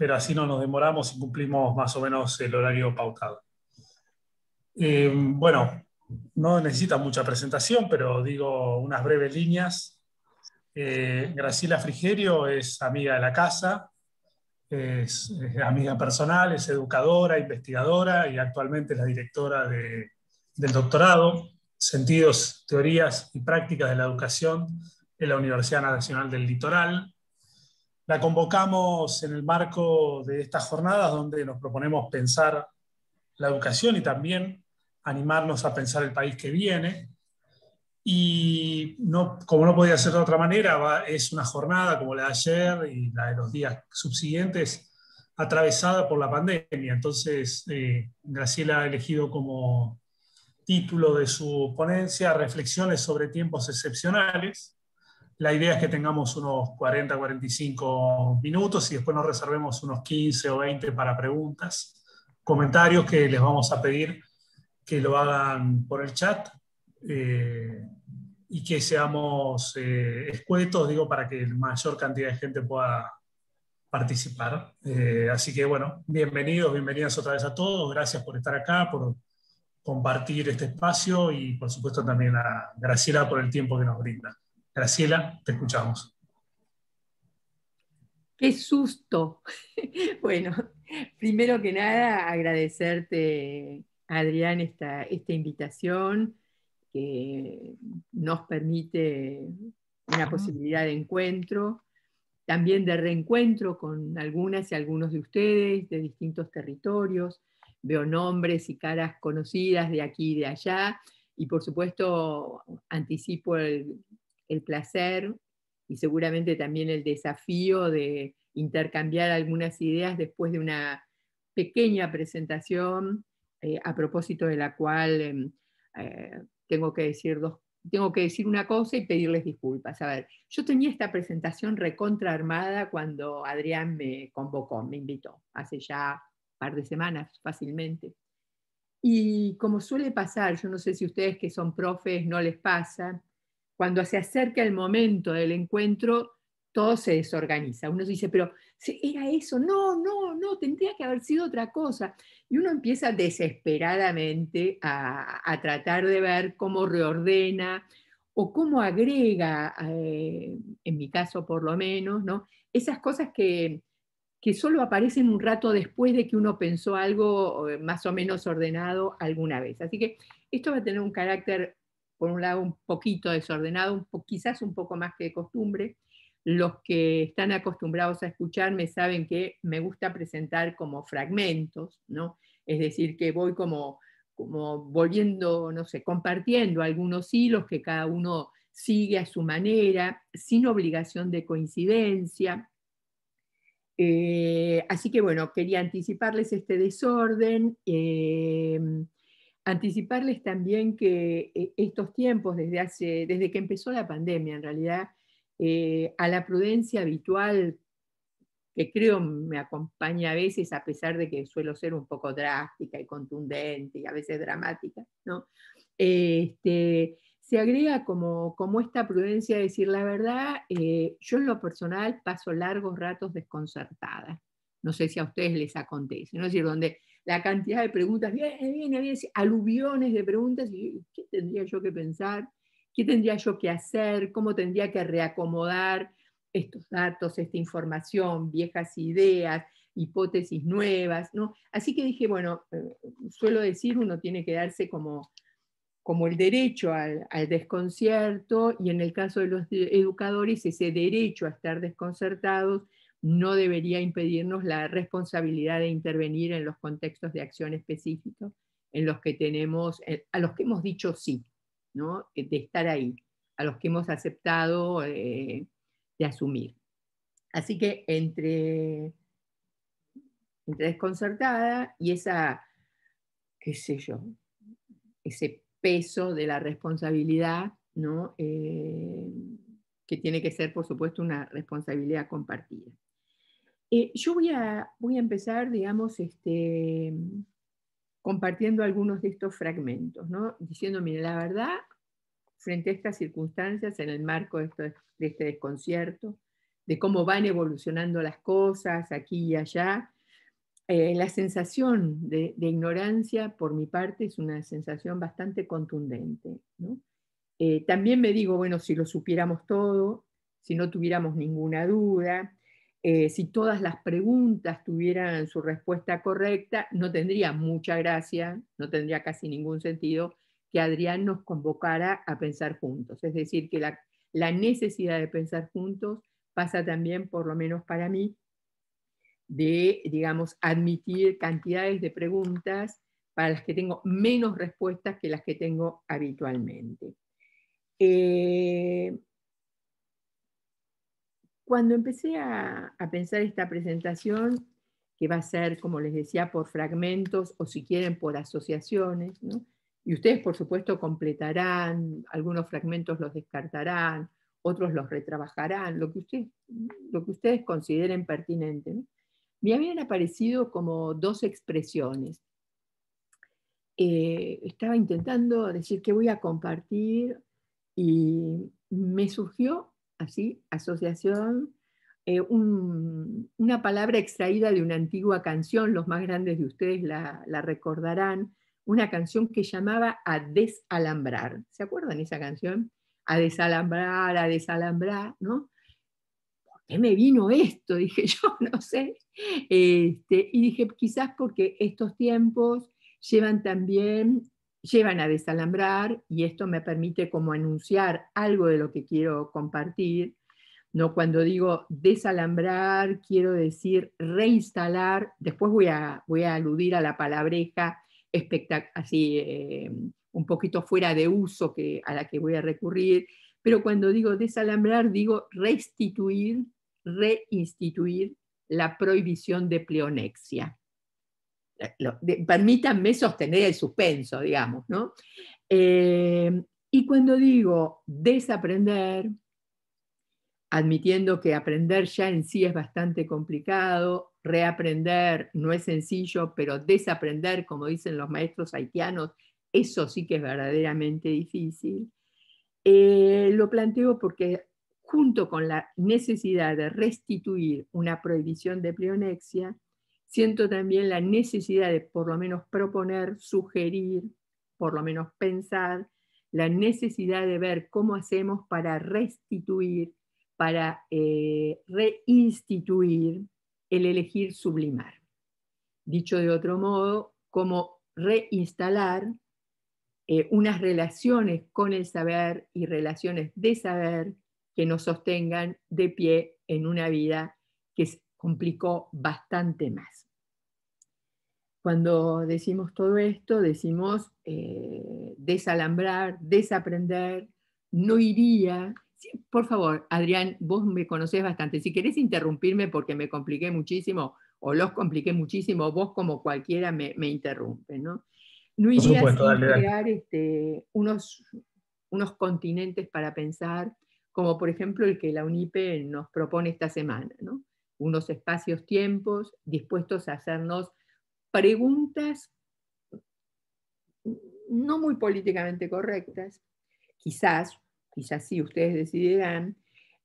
pero así no nos demoramos y cumplimos más o menos el horario pautado. Eh, bueno, no necesita mucha presentación, pero digo unas breves líneas. Gracila eh, Graciela Frigerio es amiga de la casa, es, amiga personal, es educadora, investigadora y actualmente es la directora del doctorado Sentidos, Teorías y Prácticas de la Educación en la Universidad Nacional del Litoral. La convocamos en el marco de estas jornadas donde nos proponemos pensar la educación y también animarnos a pensar el país que viene. Y no, como no podía ser de otra manera, es una jornada como la de ayer y la de los días subsiguientes atravesada por la pandemia. Entonces, eh, Graciela ha elegido como título de su ponencia Reflexiones sobre tiempos excepcionales. La idea es que tengamos unos 40, 45 minutos y después nos reservemos unos 15 o 20 para preguntas, comentarios que les vamos a pedir que lo hagan por el chat eh, y que seamos eh, escuetos, digo, para que la mayor cantidad de gente pueda participar. Eh, así que bueno, bienvenidos, bienvenidas otra vez a todos. Gracias por estar acá, por compartir este espacio y por supuesto también a Graciela por el tiempo que nos brinda. Graciela, te escuchamos. Qué susto. bueno, primero que nada, agradecerte, Adrián, esta, esta invitación que nos permite una posibilidad de encuentro, también de reencuentro con algunas y algunos de ustedes de distintos territorios. Veo nombres y caras conocidas de aquí y de allá, y por supuesto anticipo el el placer y seguramente también el desafío de intercambiar algunas ideas después de una pequeña presentación eh, a propósito de la cual em, eh, tengo que decir dos tengo que decir una cosa y pedirles disculpas. A ver, yo tenía esta presentación recontra armada cuando Adrián me convocó, me invitó, hace ya un par de semanas fácilmente. Y como suele pasar, yo no sé si ustedes que son profes no les pasa, cuando se acerca el momento del encuentro, todo se desorganiza. Uno dice, pero era eso, no, no, no, tendría que haber sido otra cosa. Y uno empieza desesperadamente a, tratar de ver cómo reordena o cómo agrega, eh, en mi caso por lo menos, ¿no? esas cosas que, que solo aparecen un rato después de que uno pensó algo eh, más o menos ordenado alguna vez. Así que esto va a tener un carácter por un lado un poquito desordenado, quizás un poco más que de costumbre. Los que están acostumbrados a escucharme saben que me gusta presentar como fragmentos, ¿no? Es decir, que voy como, como volviendo, no sé, compartiendo algunos hilos que cada uno sigue a su manera, sin obligación de coincidencia. Eh, así que bueno, quería anticiparles este desorden. Eh, Anticiparles también que eh, estos tiempos, desde, hace, desde que empezó la pandemia, en realidad, eh, a la prudencia habitual, que creo me acompaña a veces, a pesar de que suelo ser un poco drástica y contundente y a veces dramática, ¿no? Este, se agrega como, como, esta prudencia de decir la verdad, eh, yo en lo personal paso largos ratos desconcertada. No sé si a ustedes les acontece, ¿no? Es decir, donde la cantidad de preguntas, viene, viene, aluviones de preguntas, ¿qué tendría yo que pensar? ¿Qué tendría yo que hacer? ¿Cómo tendría que reacomodar estos datos, esta información, viejas ideas, hipótesis nuevas? ¿no? Así que dije, bueno, eh, suelo decir, uno tiene que darse como, el derecho al, al, desconcierto y en el caso de los educadores ese derecho a estar desconcertados no debería impedirnos la responsabilidad de intervenir en los contextos de acción específicos en los que tenemos, eh, a los que hemos dicho sí, eh, de estar ahí, a los que hemos aceptado eh, de asumir. Así que entre, entre desconcertada y esa, qué sé yo, ese peso de la responsabilidad, que tiene que ser, por supuesto, una responsabilidad compartida. Eh, yo voy a, voy a empezar, digamos, este, mm, compartiendo algunos de estos fragmentos, ¿no? diciéndome la verdad frente a estas circunstancias en el marco de, este desconcierto, de cómo van evolucionando las cosas aquí y allá. Eh, la sensación de, ignorancia por mi parte es una sensación bastante contundente. Eh, también me digo, bueno, si lo supiéramos todo, si no tuviéramos ninguna duda, eh, si todas las preguntas tuvieran su respuesta correcta, no tendría mucha gracia, no tendría casi ningún sentido que Adrián nos convocara a pensar juntos. Es decir, que la, necesidad de pensar juntos pasa también, por lo menos para mí, de, digamos, admitir cantidades de preguntas para las que tengo menos respuestas que las que tengo habitualmente. Eh, cuando empecé a, pensar esta presentación, que va a ser, como les decía, por fragmentos o si quieren por asociaciones, y ustedes por supuesto completarán, algunos fragmentos los descartarán, otros los retrabajarán, lo que, lo que ustedes consideren pertinente. Me habían aparecido como dos expresiones. Eh, estaba intentando decir que voy a compartir y me surgió así, asociación, eh, una palabra extraída de una antigua canción, los más grandes de ustedes la, recordarán, una canción que llamaba A desalambrar. ¿Se acuerdan esa canción? A desalambrar, a desalambrar, ¿no? ¿Por qué me vino esto? Dije yo, no sé. Este, y dije, quizás porque estos tiempos llevan también llevan a desalambrar y esto me permite como anunciar algo de lo que quiero compartir. ¿no? Cuando digo desalambrar, quiero decir reinstalar, después voy a, aludir a la palabreja así eh, un poquito fuera de uso que, a la que voy a recurrir, pero cuando digo desalambrar, digo restituir, reinstituir la prohibición de pleonexia permítanme sostener el suspenso, digamos, ¿no? Eh, y cuando digo desaprender, admitiendo que aprender ya en sí es bastante complicado, reaprender no es sencillo, pero desaprender, como dicen los maestros haitianos, eso sí que es verdaderamente difícil. Eh, lo planteo porque junto con la necesidad de restituir una prohibición de pleonexia, siento también la necesidad de por lo menos proponer, sugerir, por lo menos pensar, la necesidad de ver cómo hacemos para restituir, para eh, reinstituir el elegir sublimar. Dicho de otro modo, cómo reinstalar eh, unas relaciones con el saber y relaciones de saber que nos sostengan de pie en una vida que es complicó bastante más. Cuando decimos todo esto, decimos eh, desalambrar, desaprender, no iría. por favor, Adrián, vos me conocés bastante. Si querés interrumpirme porque me compliqué muchísimo o los compliqué muchísimo, vos como cualquiera me, me interrumpe. ¿no? no iría a crear este, unos, unos continentes para pensar, como por ejemplo el que la UNIPE nos propone esta semana. ¿no? unos espacios, tiempos dispuestos a hacernos preguntas no muy políticamente correctas, quizás, quizás sí ustedes decidirán,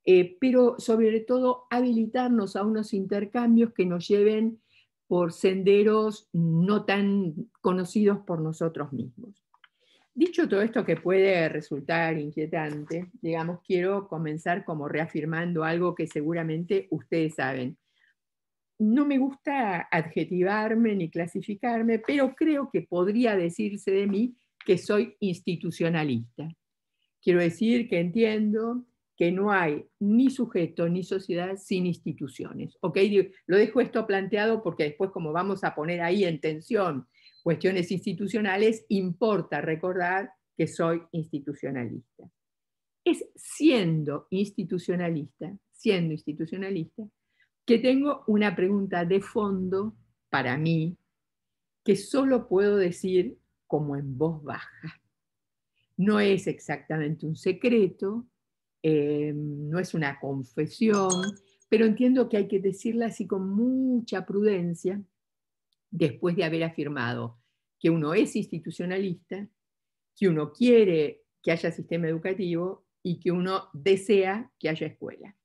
eh, pero sobre todo habilitarnos a unos intercambios que nos lleven por senderos no tan conocidos por nosotros mismos. Dicho todo esto que puede resultar inquietante, digamos, quiero comenzar como reafirmando algo que seguramente ustedes saben. No me gusta adjetivarme ni clasificarme, pero creo que podría decirse de mí que soy institucionalista. Quiero decir que entiendo que no hay ni sujeto ni sociedad sin instituciones. ¿Ok? Lo dejo esto planteado porque después como vamos a poner ahí en tensión cuestiones institucionales, importa recordar que soy institucionalista. Es siendo institucionalista, siendo institucionalista, que tengo una pregunta de fondo para mí que solo puedo decir como en voz baja. No es exactamente un secreto, eh, no es una confesión, pero entiendo que hay que decirla así con mucha prudencia después de haber afirmado que uno es institucionalista, que uno quiere que haya sistema educativo y que uno desea que haya escuela.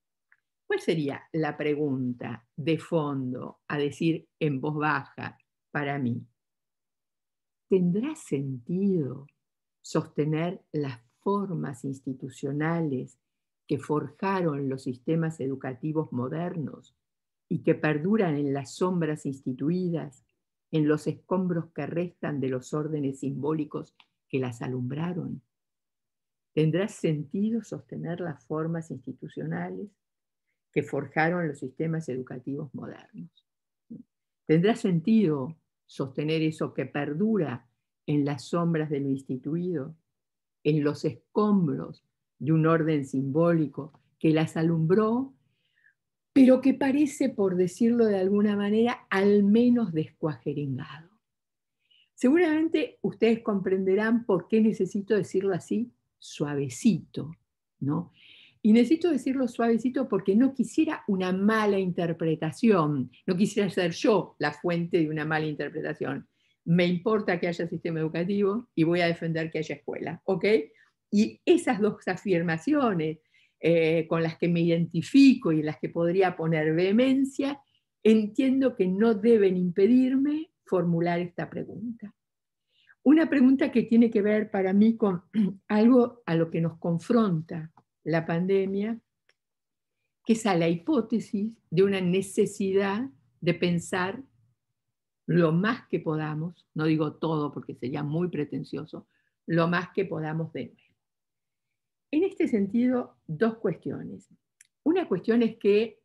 ¿Cuál sería la pregunta de fondo a decir en voz baja para mí? ¿Tendrá sentido sostener las formas institucionales que forjaron los sistemas educativos modernos y que perduran en las sombras instituidas en los escombros que restan de los órdenes simbólicos que las alumbraron. ¿Tendrá sentido sostener las formas institucionales que forjaron los sistemas educativos modernos? ¿Tendrá sentido sostener eso que perdura en las sombras de lo instituido, en los escombros de un orden simbólico que las alumbró pero que parece, por decirlo de alguna manera, al menos descuajeringado. Seguramente ustedes comprenderán por qué necesito decirlo así, suavecito, ¿no? Y necesito decirlo suavecito porque no quisiera una mala interpretación, no quisiera ser yo la fuente de una mala interpretación. Me importa que haya sistema educativo y voy a defender que haya escuela, ¿ok? Y esas dos afirmaciones eh, con las que me identifico y las que podría poner vehemencia, entiendo que no deben impedirme formular esta pregunta. Una pregunta que tiene que ver para mí con algo a lo que nos confronta la pandemia, que es a la hipótesis de una necesidad de pensar lo más que podamos, no digo todo porque sería muy pretencioso, lo más que podamos de en este sentido, dos cuestiones. Una cuestión es que,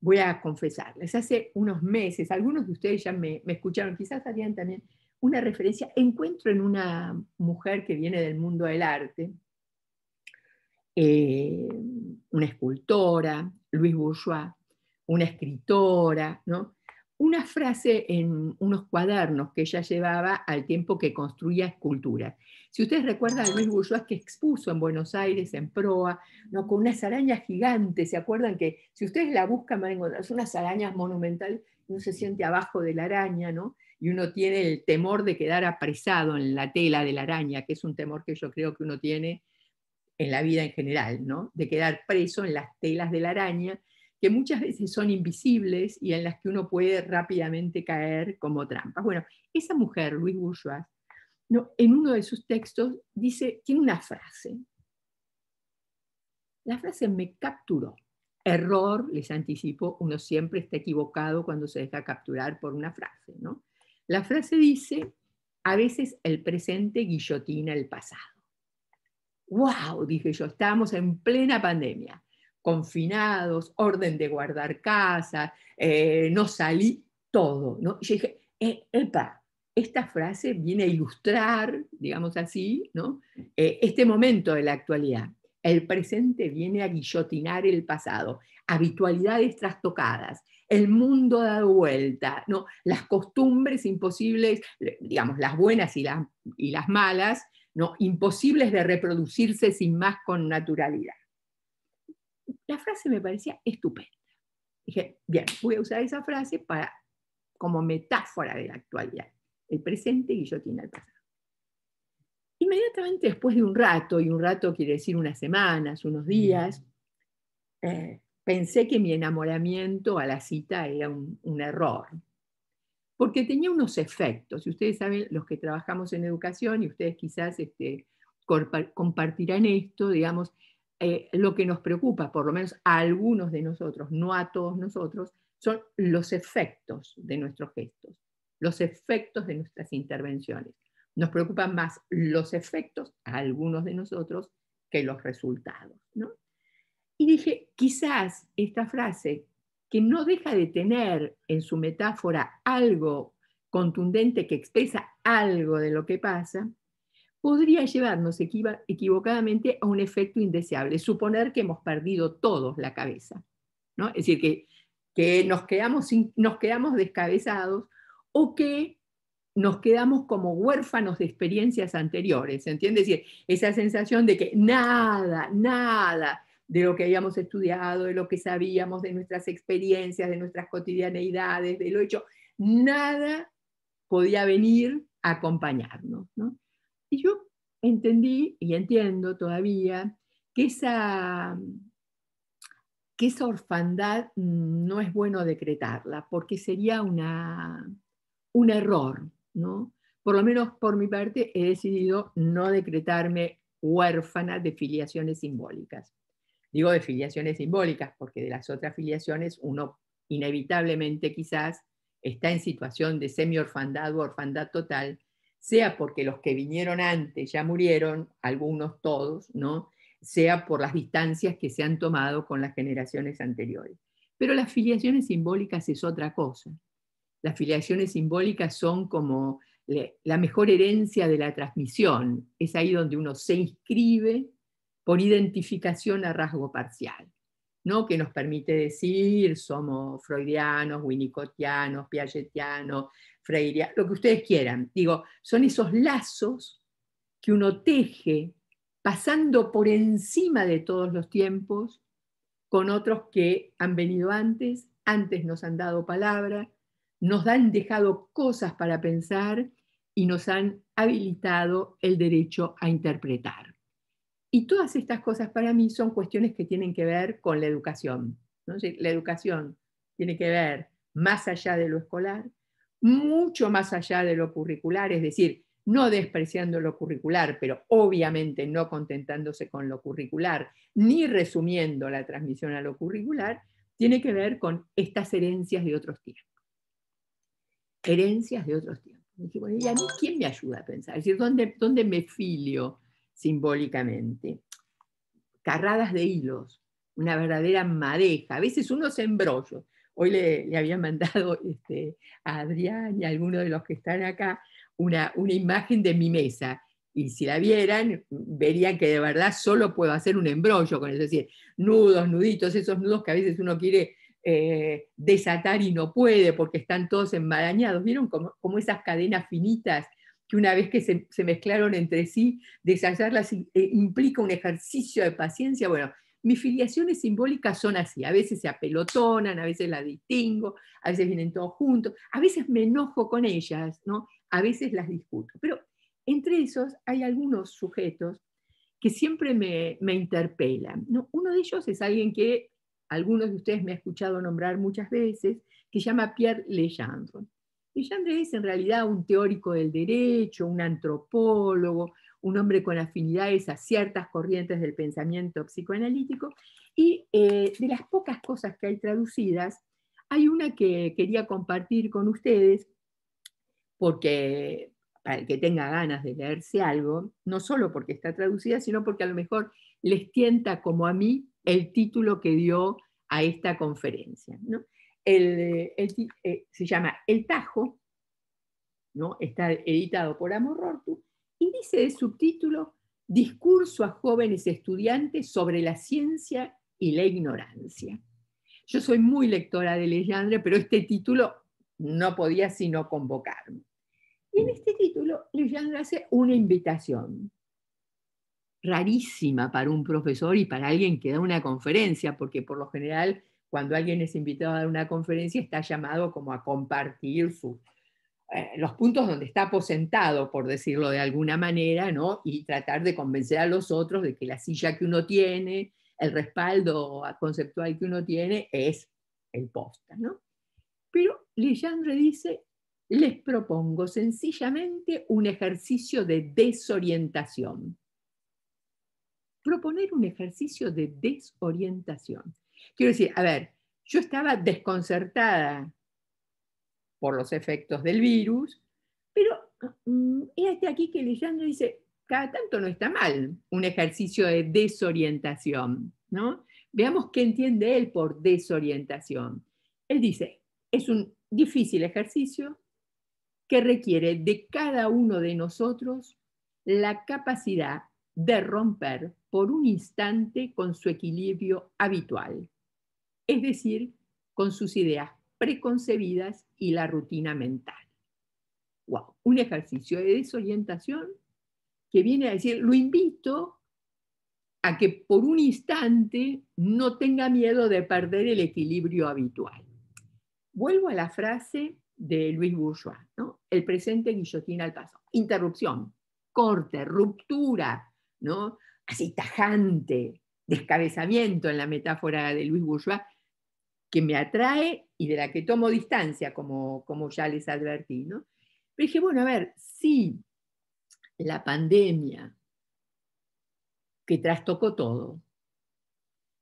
voy a confesarles, hace unos meses, algunos de ustedes ya me, escucharon, quizás harían también una referencia, encuentro en una mujer que viene del mundo del arte, eh, una escultora, Luis Bourgeois, una escritora, ¿no? una frase en unos cuadernos que ella llevaba al tiempo que construía esculturas. Si ustedes recuerdan a Luis Bourgeois que expuso en Buenos Aires, en proa, ¿no? con unas arañas gigantes, ¿se acuerdan que si ustedes la buscan van a encontrar unas arañas monumentales, uno se siente abajo de la araña, ¿no? y uno tiene el temor de quedar apresado en la tela de la araña, que es un temor que yo creo que uno tiene en la vida en general, ¿no? de quedar preso en las telas de la araña, que muchas veces son invisibles y en las que uno puede rápidamente caer como trampas. Bueno, esa mujer, Luis Bourgeois, ¿no? en uno de sus textos dice, tiene una frase. La frase me capturó. Error, les anticipo, uno siempre está equivocado cuando se deja capturar por una frase. ¿no? La frase dice, a veces el presente guillotina el pasado. ¡Wow! Dije yo, estamos en plena pandemia, confinados, orden de guardar casa, eh, no salí, todo. ¿no? Yo dije, el eh, epa, esta frase viene a ilustrar, digamos así, ¿no? Eh, este momento de la actualidad. El presente viene a guillotinar el pasado, habitualidades trastocadas, el mundo dado vuelta, ¿no? las costumbres imposibles, digamos, las buenas y, y las malas, ¿no? imposibles de reproducirse sin más con naturalidad. La frase me parecía estupenda. Dije, bien, voy a usar esa frase para, como metáfora de la actualidad el presente y yo tiene el pasado. Inmediatamente después de un rato, y un rato quiere decir unas semanas, unos días, eh, pensé que mi enamoramiento a la cita era un, error, porque tenía unos efectos, y ustedes saben, los que trabajamos en educación, y ustedes quizás este, compartirán esto, digamos, eh, lo que nos preocupa, por lo menos a algunos de nosotros, no a todos nosotros, son los efectos de nuestros gestos los efectos de nuestras intervenciones. Nos preocupan más los efectos a algunos de nosotros que los resultados. Y dije, quizás esta frase, que no deja de tener en su metáfora algo contundente que expresa algo de lo que pasa, podría llevarnos equivocadamente a un efecto indeseable, suponer que hemos perdido todos la cabeza. ¿no? Es decir, que, nos, quedamos nos quedamos descabezados o que nos quedamos como huérfanos de experiencias anteriores, ¿entiendes? decir, esa sensación de que nada, nada de lo que habíamos estudiado, de lo que sabíamos, de nuestras experiencias, de nuestras cotidianeidades, de lo hecho, nada podía venir a acompañarnos. Y yo entendí y entiendo todavía que esa, que esa orfandad no es bueno decretarla, porque sería una, un error, ¿no? Por lo menos por mi parte he decidido no decretarme huérfana de filiaciones simbólicas. Digo de filiaciones simbólicas porque de las otras filiaciones uno inevitablemente quizás está en situación de semi-orfandad o orfandad total, sea porque los que vinieron antes ya murieron, algunos todos, ¿no? sea por las distancias que se han tomado con las generaciones anteriores. Pero las filiaciones simbólicas es otra cosa. Las filiaciones simbólicas son como la mejor herencia de la transmisión. Es ahí donde uno se inscribe por identificación a rasgo parcial, ¿no? que nos permite decir somos freudianos, winnicottianos, piagetianos, freirianos, lo que ustedes quieran. Digo, son esos lazos que uno teje pasando por encima de todos los tiempos con otros que han venido antes, antes nos han dado palabra, nos han dejado cosas para pensar y nos han habilitado el derecho a interpretar. Y todas estas cosas para mí son cuestiones que tienen que ver con la educación. La educación tiene que ver más allá de lo escolar, mucho más allá de lo curricular, es decir, no despreciando lo curricular, pero obviamente no contentándose con lo curricular, ni resumiendo la transmisión a lo curricular, tiene que ver con estas herencias de otros tiempos herencias de otros tiempos. Y a mí quién me ayuda a pensar? Es decir, ¿dónde, me filio simbólicamente? Carradas de hilos, una verdadera madeja, a veces unos embrollos. Hoy le, había mandado este, a Adrián y a alguno de los que están acá una, una imagen de mi mesa y si la vieran, verían que de verdad solo puedo hacer un embrollo con eso, es decir, nudos, nuditos, esos nudos que a veces uno quiere eh, desatar y no puede porque están todos enmarañados. ¿Vieron como, esas cadenas finitas que una vez que se, mezclaron entre sí, desatarlas eh, implica un ejercicio de paciencia? Bueno, mis filiaciones simbólicas son así. A veces se apelotonan, a veces las distingo, a veces vienen todos juntos, a veces me enojo con ellas, ¿no? a veces las discuto. Pero entre esos hay algunos sujetos que siempre me, interpelan. ¿no? Uno de ellos es alguien que algunos de ustedes me han escuchado nombrar muchas veces, que se llama Pierre Legendre. Legendre es en realidad un teórico del derecho, un antropólogo, un hombre con afinidades a ciertas corrientes del pensamiento psicoanalítico, y eh, de las pocas cosas que hay traducidas, hay una que quería compartir con ustedes, porque para el que tenga ganas de leerse algo, no solo porque está traducida, sino porque a lo mejor les tienta como a mí el título que dio a esta conferencia. Eh, eh, se llama El Tajo, está editado por Rortu, y dice de subtítulo Discurso a jóvenes estudiantes sobre la ciencia y la ignorancia. Yo soy muy lectora de Legendre, pero este título no podía sino convocarme. Y en este título, Legendre hace una invitación rarísima para un profesor y para alguien que da una conferencia, porque por lo general cuando alguien es invitado a dar una conferencia está llamado como a compartir eh, los puntos donde está aposentado, por decirlo de alguna manera, y tratar de convencer a los otros de que la silla que uno tiene, el respaldo conceptual que uno tiene es el posta. Pero Lillandre dice, les propongo sencillamente un ejercicio de desorientación proponer un ejercicio de desorientación. Quiero decir, a ver, yo estaba desconcertada por los efectos del virus, pero mm, es este aquí que Alejandro dice, cada tanto no está mal un ejercicio de desorientación, ¿no? Veamos qué entiende él por desorientación. Él dice, es un difícil ejercicio que requiere de cada uno de nosotros la capacidad de romper por un instante con su equilibrio habitual, es decir, con sus ideas preconcebidas y la rutina mental. un ejercicio de desorientación que viene a decir, lo invito a que por un instante no tenga miedo de perder el equilibrio habitual. Vuelvo a la frase de Luis Bourgeois, ¿no? El presente guillotina al paso. Interrupción, corte, ruptura, ¿no? así tajante, descabezamiento en la metáfora de Luis Bourgeois, que me atrae y de la que tomo distancia, como, como ya les advertí. Pero dije, bueno, a ver, si la pandemia que trastocó todo,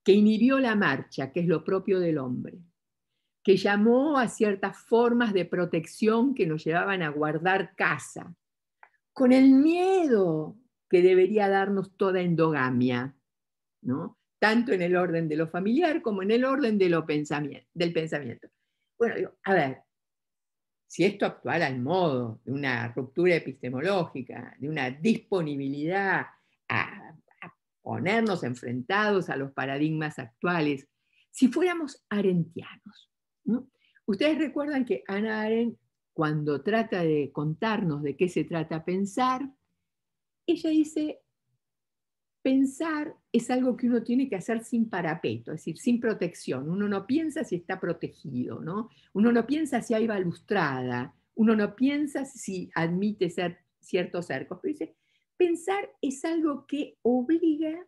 que inhibió la marcha, que es lo propio del hombre, que llamó a ciertas formas de protección que nos llevaban a guardar casa, con el miedo que debería darnos toda endogamia, ¿no? tanto en el orden de lo familiar como en el orden de lo pensamiento, del pensamiento. Bueno, a ver, si esto actuara al modo de una ruptura epistemológica, de una disponibilidad a, ponernos enfrentados a los paradigmas actuales, si fuéramos arentianos, ¿no? Ustedes recuerdan que Ana Arendt, cuando trata de contarnos de qué se trata pensar, ella dice, pensar es algo que uno tiene que hacer sin parapeto, es decir, sin protección. Uno no piensa si está protegido, ¿no? Uno no piensa si hay balustrada, uno no piensa si admite ser ciertos cercos, pero dice, pensar es algo que obliga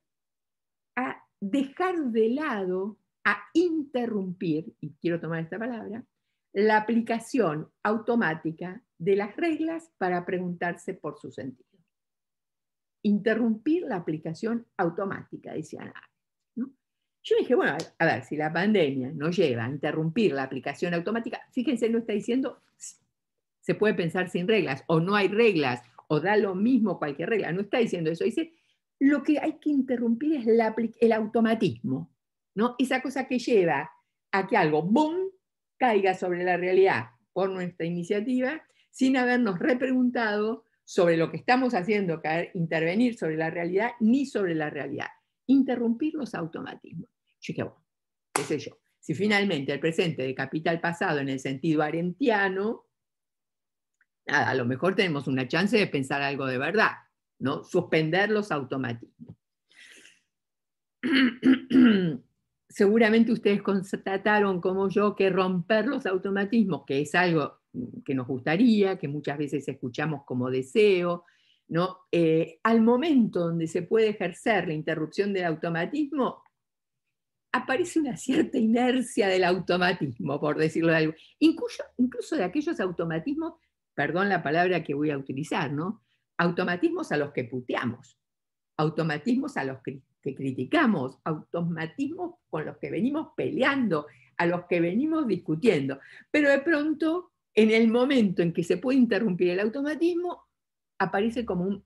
a dejar de lado, a interrumpir, y quiero tomar esta palabra, la aplicación automática de las reglas para preguntarse por su sentido interrumpir la aplicación automática, decía ¿no? Yo dije, bueno, a ver, si la pandemia nos lleva a interrumpir la aplicación automática, fíjense, no está diciendo, se puede pensar sin reglas, o no hay reglas, o da lo mismo cualquier regla, no está diciendo eso, dice, lo que hay que interrumpir es el automatismo, ¿no? Esa cosa que lleva a que algo, ¡boom!, caiga sobre la realidad por nuestra iniciativa, sin habernos repreguntado sobre lo que estamos haciendo, caer, intervenir sobre la realidad, ni sobre la realidad. Interrumpir los automatismos. bueno, qué sé yo. Si finalmente el presente decapita capital pasado en el sentido arentiano, a lo mejor tenemos una chance de pensar algo de verdad, ¿no? Suspender los automatismos. Seguramente ustedes constataron como yo que romper los automatismos, que es algo que nos gustaría, que muchas veces escuchamos como deseo, ¿no? Eh, al momento donde se puede ejercer la interrupción del automatismo, aparece una cierta inercia del automatismo, por decirlo de algo, incluso, incluso de aquellos automatismos, perdón la palabra que voy a utilizar, ¿no? Automatismos a los que puteamos, automatismos a los que, que criticamos, automatismos con los que venimos peleando, a los que venimos discutiendo, pero de pronto en el momento en que se puede interrumpir el automatismo, aparece como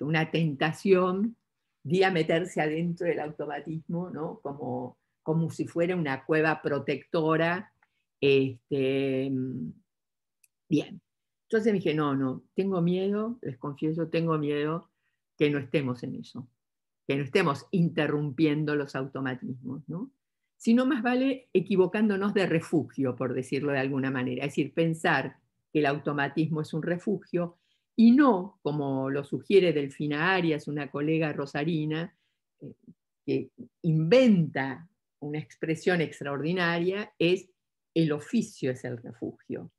una tentación de meterse adentro del automatismo, como, si fuera una cueva protectora. Este, bien. Entonces me dije, no, no, tengo miedo, les confieso, tengo miedo que no estemos en eso, que no estemos interrumpiendo los automatismos, ¿no? sino más vale equivocándonos de refugio, por decirlo de alguna manera. Es decir, pensar que el automatismo es un refugio y no, como lo sugiere Delfina Arias, una colega rosarina, eh, que inventa una expresión extraordinaria, es el oficio es el refugio.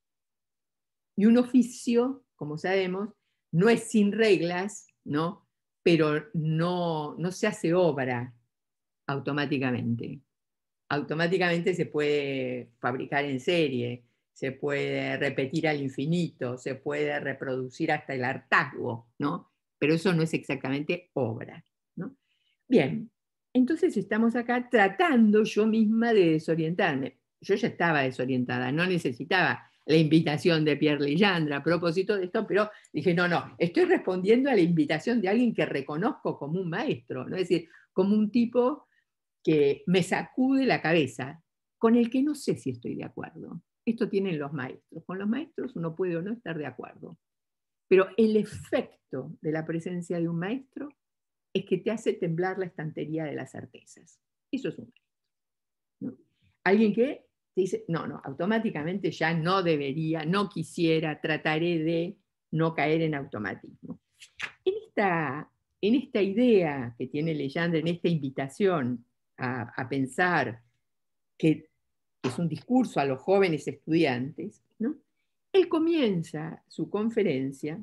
Y un oficio, como sabemos, no es sin reglas, ¿no? pero no se hace obra automáticamente automáticamente se puede fabricar en serie, se puede repetir al infinito, se puede reproducir hasta el hartazgo, ¿no? Pero eso no es exactamente obra, ¿no? Bien, entonces estamos acá tratando yo misma de desorientarme. Yo ya estaba desorientada, no necesitaba la invitación de Pierre Lillandra a propósito de esto, pero dije, no, no, estoy respondiendo a la invitación de alguien que reconozco como un maestro, ¿no? es decir, como un tipo que me sacude la cabeza, con el que no sé si estoy de acuerdo. Esto tienen los maestros. Con los maestros uno puede o no estar de acuerdo. Pero el efecto de la presencia de un maestro es que te hace temblar la estantería de las certezas. Eso es un maestro. Alguien que dice, no, no, automáticamente ya no debería, no quisiera, trataré de no caer en automatismo. En esta, en esta idea que tiene Leyander, en esta invitación a, pensar que es un discurso a los jóvenes estudiantes, ¿no? él comienza su conferencia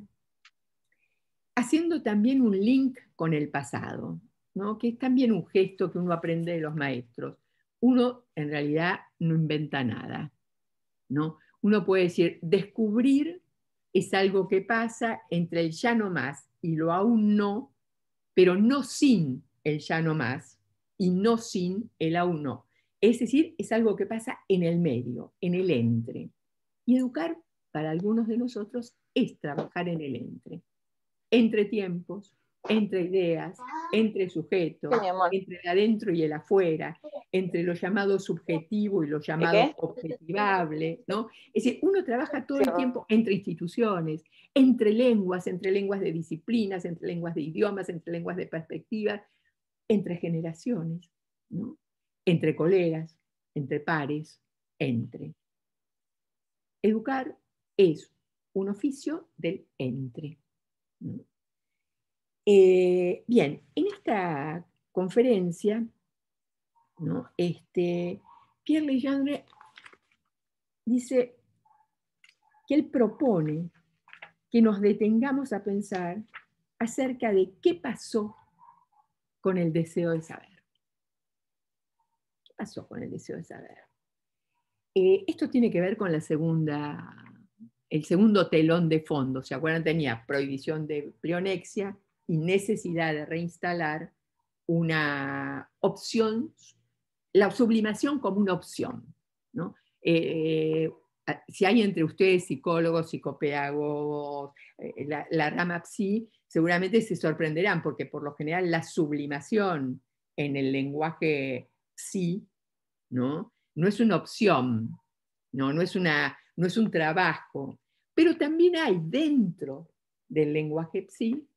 haciendo también un link con el pasado, ¿no? que es también un gesto que uno aprende de los maestros. Uno en realidad no inventa nada. ¿no? Uno puede decir, descubrir es algo que pasa entre el ya no más y lo aún no, pero no sin el ya no más, y no sin el a uno Es decir, es algo que pasa en el medio, en el entre. Y educar para algunos de nosotros es trabajar en el entre. Entre tiempos, entre ideas, entre sujetos, entre el adentro y el afuera, entre lo llamado subjetivo y lo llamado objetivable, ¿no? Es decir, uno trabaja todo el tiempo entre instituciones, entre lenguas, entre lenguas de disciplinas, entre lenguas de idiomas, entre lenguas de perspectivas, entre generaciones, entre colegas, entre pares, entre. Educar es un oficio del entre. Eh, bien, en esta conferencia, este, Pierre Legendre dice que él propone que nos detengamos a pensar acerca de qué pasó con el deseo de saber. ¿Qué pasó con el deseo de saber? Eh, esto tiene que ver con la segunda, el segundo telón de fondo. ¿Se acuerdan? Tenía prohibición de prionexia y necesidad de reinstalar una opción, la sublimación como una opción. Eh, si hay entre ustedes psicólogos, psicopedagogos, eh, la, la, rama psi, seguramente se sorprenderán porque por lo general la sublimación en el lenguaje sí, ¿no? No es una opción, no, no es, una, no es un trabajo, pero también hay dentro del lenguaje sí,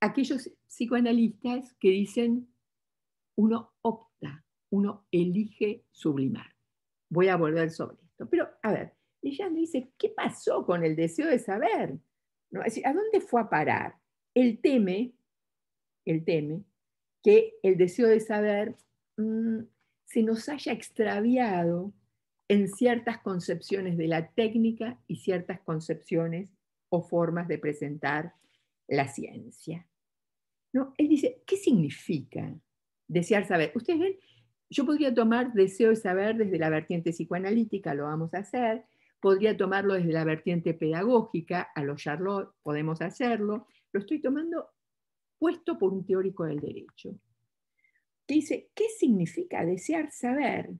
aquellos psicoanalistas que dicen uno opta, uno elige sublimar. Voy a volver sobre esto. Pero, a ver, me dice, ¿qué pasó con el deseo de saber? ¿No? ¿A dónde fue a parar? Él teme, que el deseo de saber mm, se nos haya extraviado en ciertas concepciones de la técnica y ciertas concepciones o formas de presentar la ciencia. ¿No? Él dice, ¿qué significa desear saber? Ustedes ven, yo podría tomar deseo de saber desde la vertiente psicoanalítica, lo vamos a hacer, podría tomarlo desde la vertiente pedagógica, a los Charlotte podemos hacerlo, lo estoy tomando puesto por un teórico del derecho, que dice, ¿qué significa desear saber?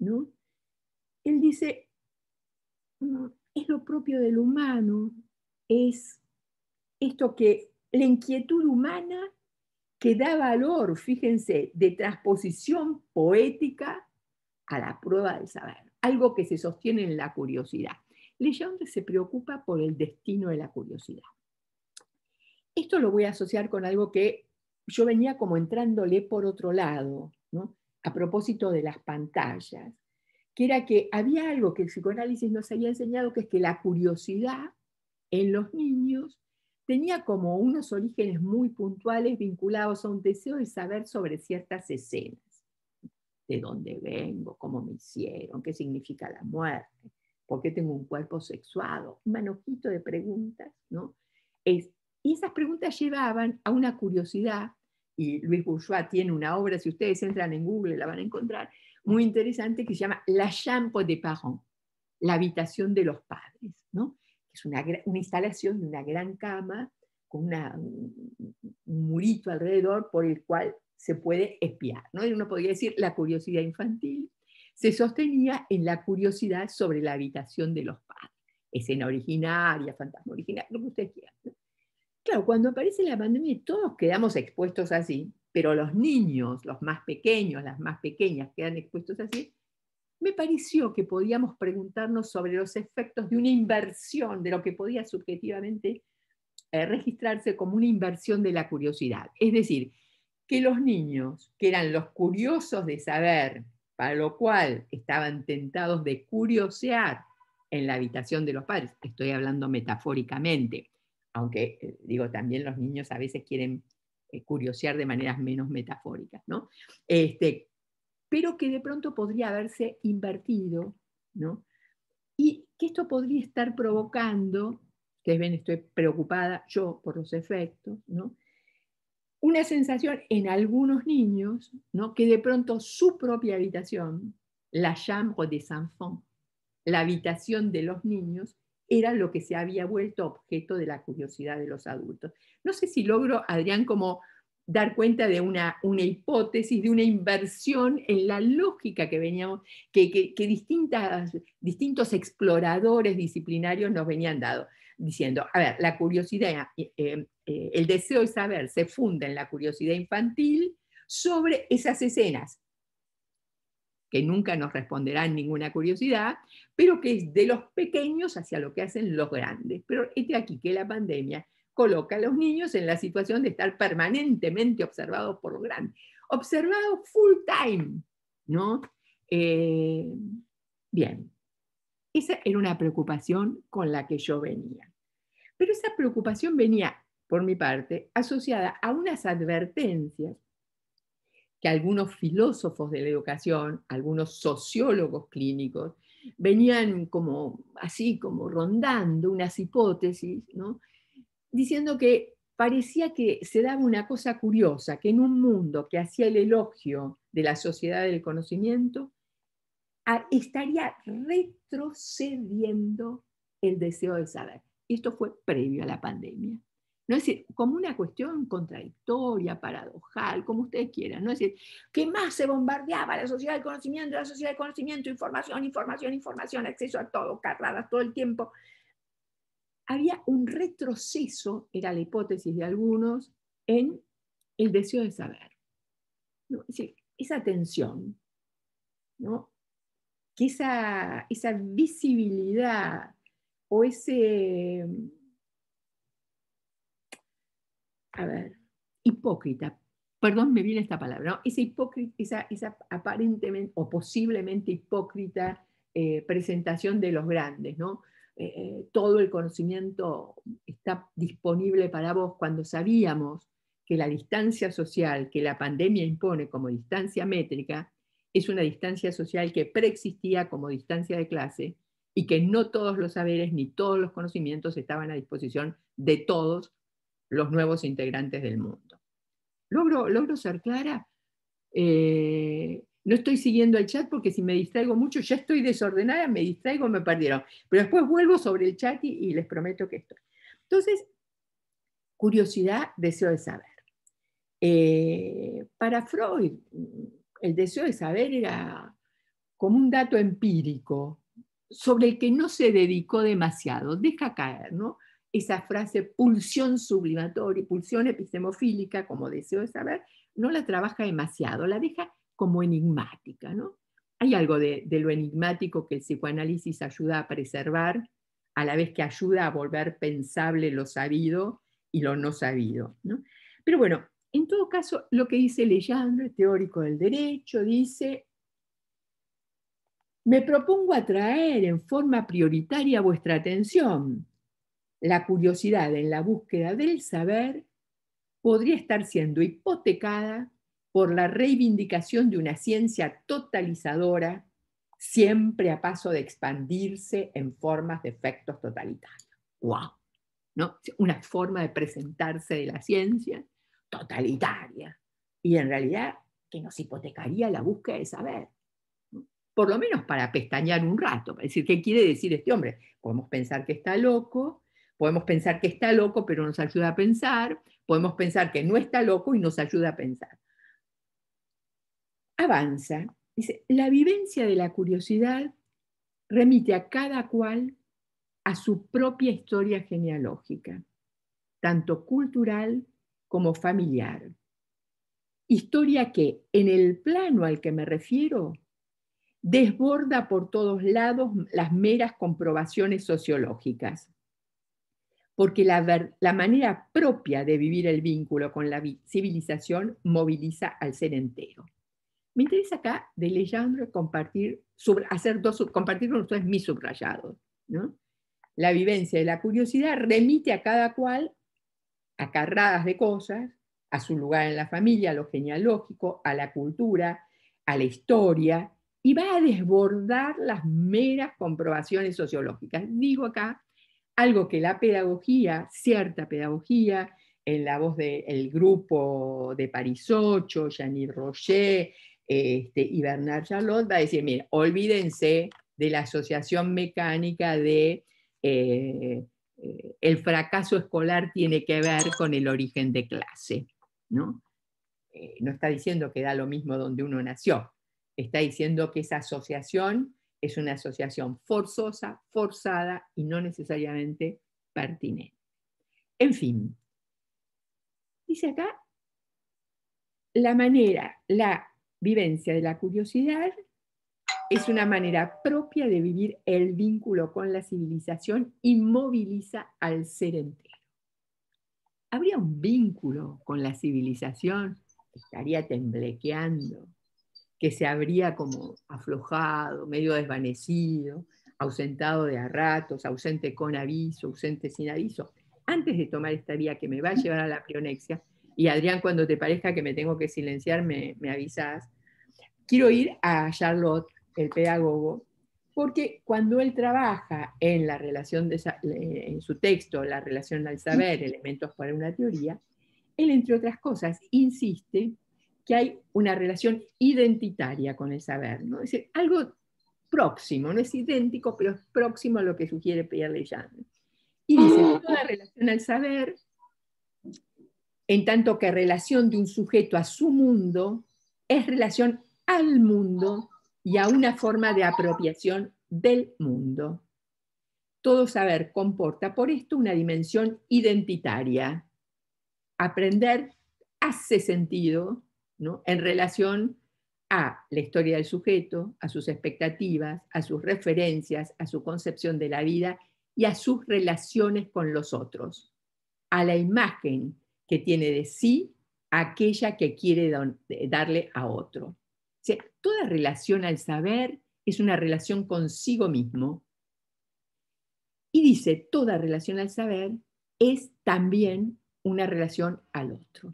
Él dice, mm, es lo propio del humano, es esto que la inquietud humana que da valor, fíjense, de transposición poética a la prueba del saber, algo que se sostiene en la curiosidad. Legendre se preocupa por el destino de la curiosidad esto lo voy a asociar con algo que yo venía como entrándole por otro lado, ¿no? a propósito de las pantallas, que era que había algo que el psicoanálisis nos había enseñado, que es que la curiosidad en los niños tenía como unos orígenes muy puntuales vinculados a un deseo de saber sobre ciertas escenas, de dónde vengo, cómo me hicieron, qué significa la muerte, por qué tengo un cuerpo sexuado, un manojito de preguntas, ¿no? Es y esas preguntas llevaban a una curiosidad, y Luis Bourgeois tiene una obra, si ustedes entran en Google la van a encontrar, muy interesante que se llama La Chambre de Parents, la habitación de los padres, ¿no? Es una, instalación de una gran cama con un, murito alrededor por el cual se puede espiar, ¿no? Y uno podría decir la curiosidad infantil se sostenía en la curiosidad sobre la habitación de los padres, escena originaria, fantasma original, lo que ustedes quieran. Claro, cuando aparece la pandemia todos quedamos expuestos así, pero los niños, los más pequeños, las más pequeñas quedan expuestos así, me pareció que podíamos preguntarnos sobre los efectos de una inversión, de lo que podía subjetivamente eh, registrarse como una inversión de la curiosidad. Es decir, que los niños, que eran los curiosos de saber, para lo cual estaban tentados de curiosear en la habitación de los padres, estoy hablando metafóricamente, aunque eh, digo, también los niños a veces quieren eh, curiosear de maneras menos metafóricas, ¿no? Este, pero que de pronto podría haberse invertido, ¿no? Y que esto podría estar provocando, ustedes ven, estoy preocupada yo por los efectos, Una sensación en algunos niños, ¿no? Que de pronto su propia habitación, la chambre des enfants, la habitación de los niños, era lo que se había vuelto objeto de la curiosidad de los adultos. No sé si logro, Adrián, como dar cuenta de una, hipótesis, de una inversión en la lógica que veníamos, que, distintas, distintos exploradores disciplinarios nos venían dando, diciendo, a ver, la curiosidad, eh, eh, eh, el deseo de saber se funda en la curiosidad infantil sobre esas escenas que nunca nos responderán ninguna curiosidad, pero que es de los pequeños hacia lo que hacen los grandes. Pero este aquí que la pandemia coloca a los niños en la situación de estar permanentemente observados por los grandes, observados full time, ¿no? Eh, bien, esa era una preocupación con la que yo venía. Pero esa preocupación venía, por mi parte, asociada a unas advertencias que algunos filósofos de la educación, algunos sociólogos clínicos, venían como así, como rondando unas hipótesis, diciendo que parecía que se daba una cosa curiosa, que en un mundo que hacía el elogio de la sociedad del conocimiento, estaría retrocediendo el deseo de saber. Esto fue previo a la pandemia. Es decir, como una cuestión contradictoria, paradojal, como ustedes quieran, ¿no? Es decir, ¿qué más se bombardeaba? La sociedad del conocimiento, la sociedad del conocimiento, información, información, información, acceso a todo, carradas todo el tiempo. Había un retroceso, era la hipótesis de algunos, en el deseo de saber. esa tensión, ¿no? que esa visibilidad o ese a ver, hipócrita, perdón, me viene esta palabra, ¿no? esa, aparentemente o posiblemente hipócrita eh, presentación de los grandes, ¿no? Eh, eh, todo el conocimiento está disponible para vos cuando sabíamos que la distancia social que la pandemia impone como distancia métrica es una distancia social que preexistía como distancia de clase y que no todos los saberes ni todos los conocimientos estaban a disposición de todos los nuevos integrantes del mundo. ¿Logro, logro ser clara? Eh, no estoy siguiendo el chat porque si me distraigo mucho, ya estoy desordenada, me distraigo, me perdieron. Pero después vuelvo sobre el chat y, les prometo que estoy. Entonces, curiosidad, deseo de saber. Eh, para Freud, el deseo de saber era como un dato empírico sobre el que no se dedicó demasiado, deja caer, ¿no? esa frase pulsión sublimatoria, pulsión epistemofílica como deseo de saber, no la trabaja demasiado, la deja como enigmática. ¿no? Hay algo de, lo enigmático que el psicoanálisis ayuda a preservar, a la vez que ayuda a volver pensable lo sabido y lo no sabido. ¿no? Pero bueno, en todo caso, lo que dice el teórico del derecho, dice, me propongo atraer en forma prioritaria vuestra atención la curiosidad en la búsqueda del saber podría estar siendo hipotecada por la reivindicación de una ciencia totalizadora, siempre a paso de expandirse en formas de efectos totalitarios. ¡Wow! Una forma de presentarse de la ciencia totalitaria. Y en realidad que nos hipotecaría la búsqueda de saber. Por lo menos para pestañear un rato, para decir, ¿qué quiere decir este hombre? Podemos pensar que está loco, Podemos pensar que está loco, pero nos ayuda a pensar. Podemos pensar que no está loco y nos ayuda a pensar. Avanza. Dice, la vivencia de la curiosidad remite a cada cual a su propia historia genealógica, tanto cultural como familiar. Historia que, en el plano al que me refiero, desborda por todos lados las meras comprobaciones sociológicas porque la, manera propia de vivir el vínculo con la civilización moviliza al ser entero. Me interesa acá de Lejandro compartir, hacer con ustedes mi subrayados. La vivencia de la curiosidad remite a cada cual a carradas de cosas, a su lugar en la familia, a lo genealógico, a la cultura, a la historia, y va a desbordar las meras comprobaciones sociológicas. Digo acá algo que la pedagogía, cierta pedagogía, en la voz del grupo de París 8, Janine Rocher este, y Bernard Charlotte, va a decir, miren, olvídense de la asociación mecánica de eh, eh, el fracaso escolar tiene que ver con el origen de clase. ¿no? Eh, no está diciendo que da lo mismo donde uno nació, está diciendo que esa asociación es una asociación forzosa, forzada y no necesariamente pertinente. En fin, dice acá, la manera, la vivencia de la curiosidad es una manera propia de vivir el vínculo con la civilización y moviliza al ser entero. ¿Habría un vínculo con la civilización? Estaría temblequeando que se habría como aflojado, medio desvanecido, ausentado de a ratos, ausente con aviso, ausente sin aviso, antes de tomar esta vía que me va a llevar a la prionexia, y Adrián, cuando te parezca que me tengo que silenciar, me, avisas, quiero ir a Charlotte, el pedagogo, porque cuando él trabaja en la relación, en su texto, la relación al saber, elementos para una teoría, él, entre otras cosas, insiste que hay una relación identitaria con el saber, ¿no? es decir, algo próximo, no es idéntico, pero es próximo a lo que sugiere Pierre Lejeune. Y dice, ah. toda relación al saber, en tanto que relación de un sujeto a su mundo, es relación al mundo y a una forma de apropiación del mundo. Todo saber comporta por esto una dimensión identitaria. Aprender hace sentido en relación a la historia del sujeto, a sus expectativas, a sus referencias, a su concepción de la vida y a sus relaciones con los otros, a la imagen que tiene de sí aquella que quiere eh, darle a otro. O toda relación al saber es una relación consigo mismo. Y dice, toda relación al saber es también una relación al otro.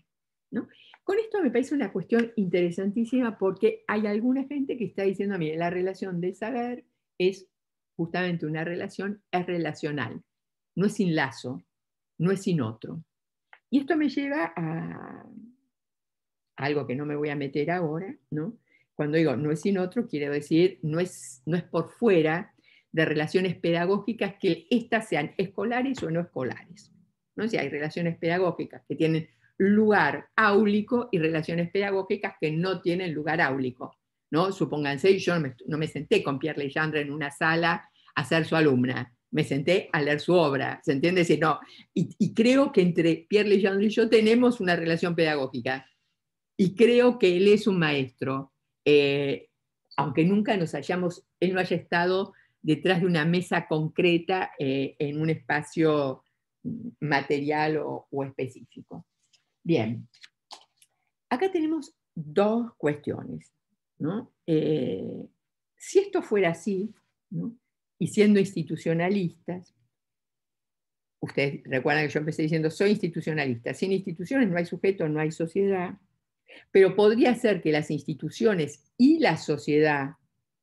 ¿no? Con esto me parece una cuestión interesantísima porque hay alguna gente que está diciendo, a mí: la relación de saber es justamente una relación, es relacional, no es sin lazo, no es sin otro. Y esto me lleva a algo que no me voy a meter ahora, ¿no? Cuando digo no es sin otro, quiero decir no es, no es por fuera de relaciones pedagógicas que éstas sean escolares o no escolares. ¿no? Si hay relaciones pedagógicas que tienen lugar áulico y relaciones pedagógicas que no tienen lugar áulico. ¿no? Supónganse, yo no me, senté con Pierre Legendre en una sala a ser su alumna, me senté a leer su obra, ¿se entiende? Si no. Y, creo que entre Pierre Legendre y yo tenemos una relación pedagógica. Y creo que él es un maestro, eh, aunque nunca nos hayamos, él no haya estado detrás de una mesa concreta eh, en un espacio mm, material o específico. Bien, acá tenemos dos cuestiones. Eh, si esto fuera así, y siendo institucionalistas, ustedes recuerdan que yo empecé diciendo, soy institucionalista, sin instituciones no hay sujeto, no hay sociedad, pero podría ser que las instituciones y la sociedad,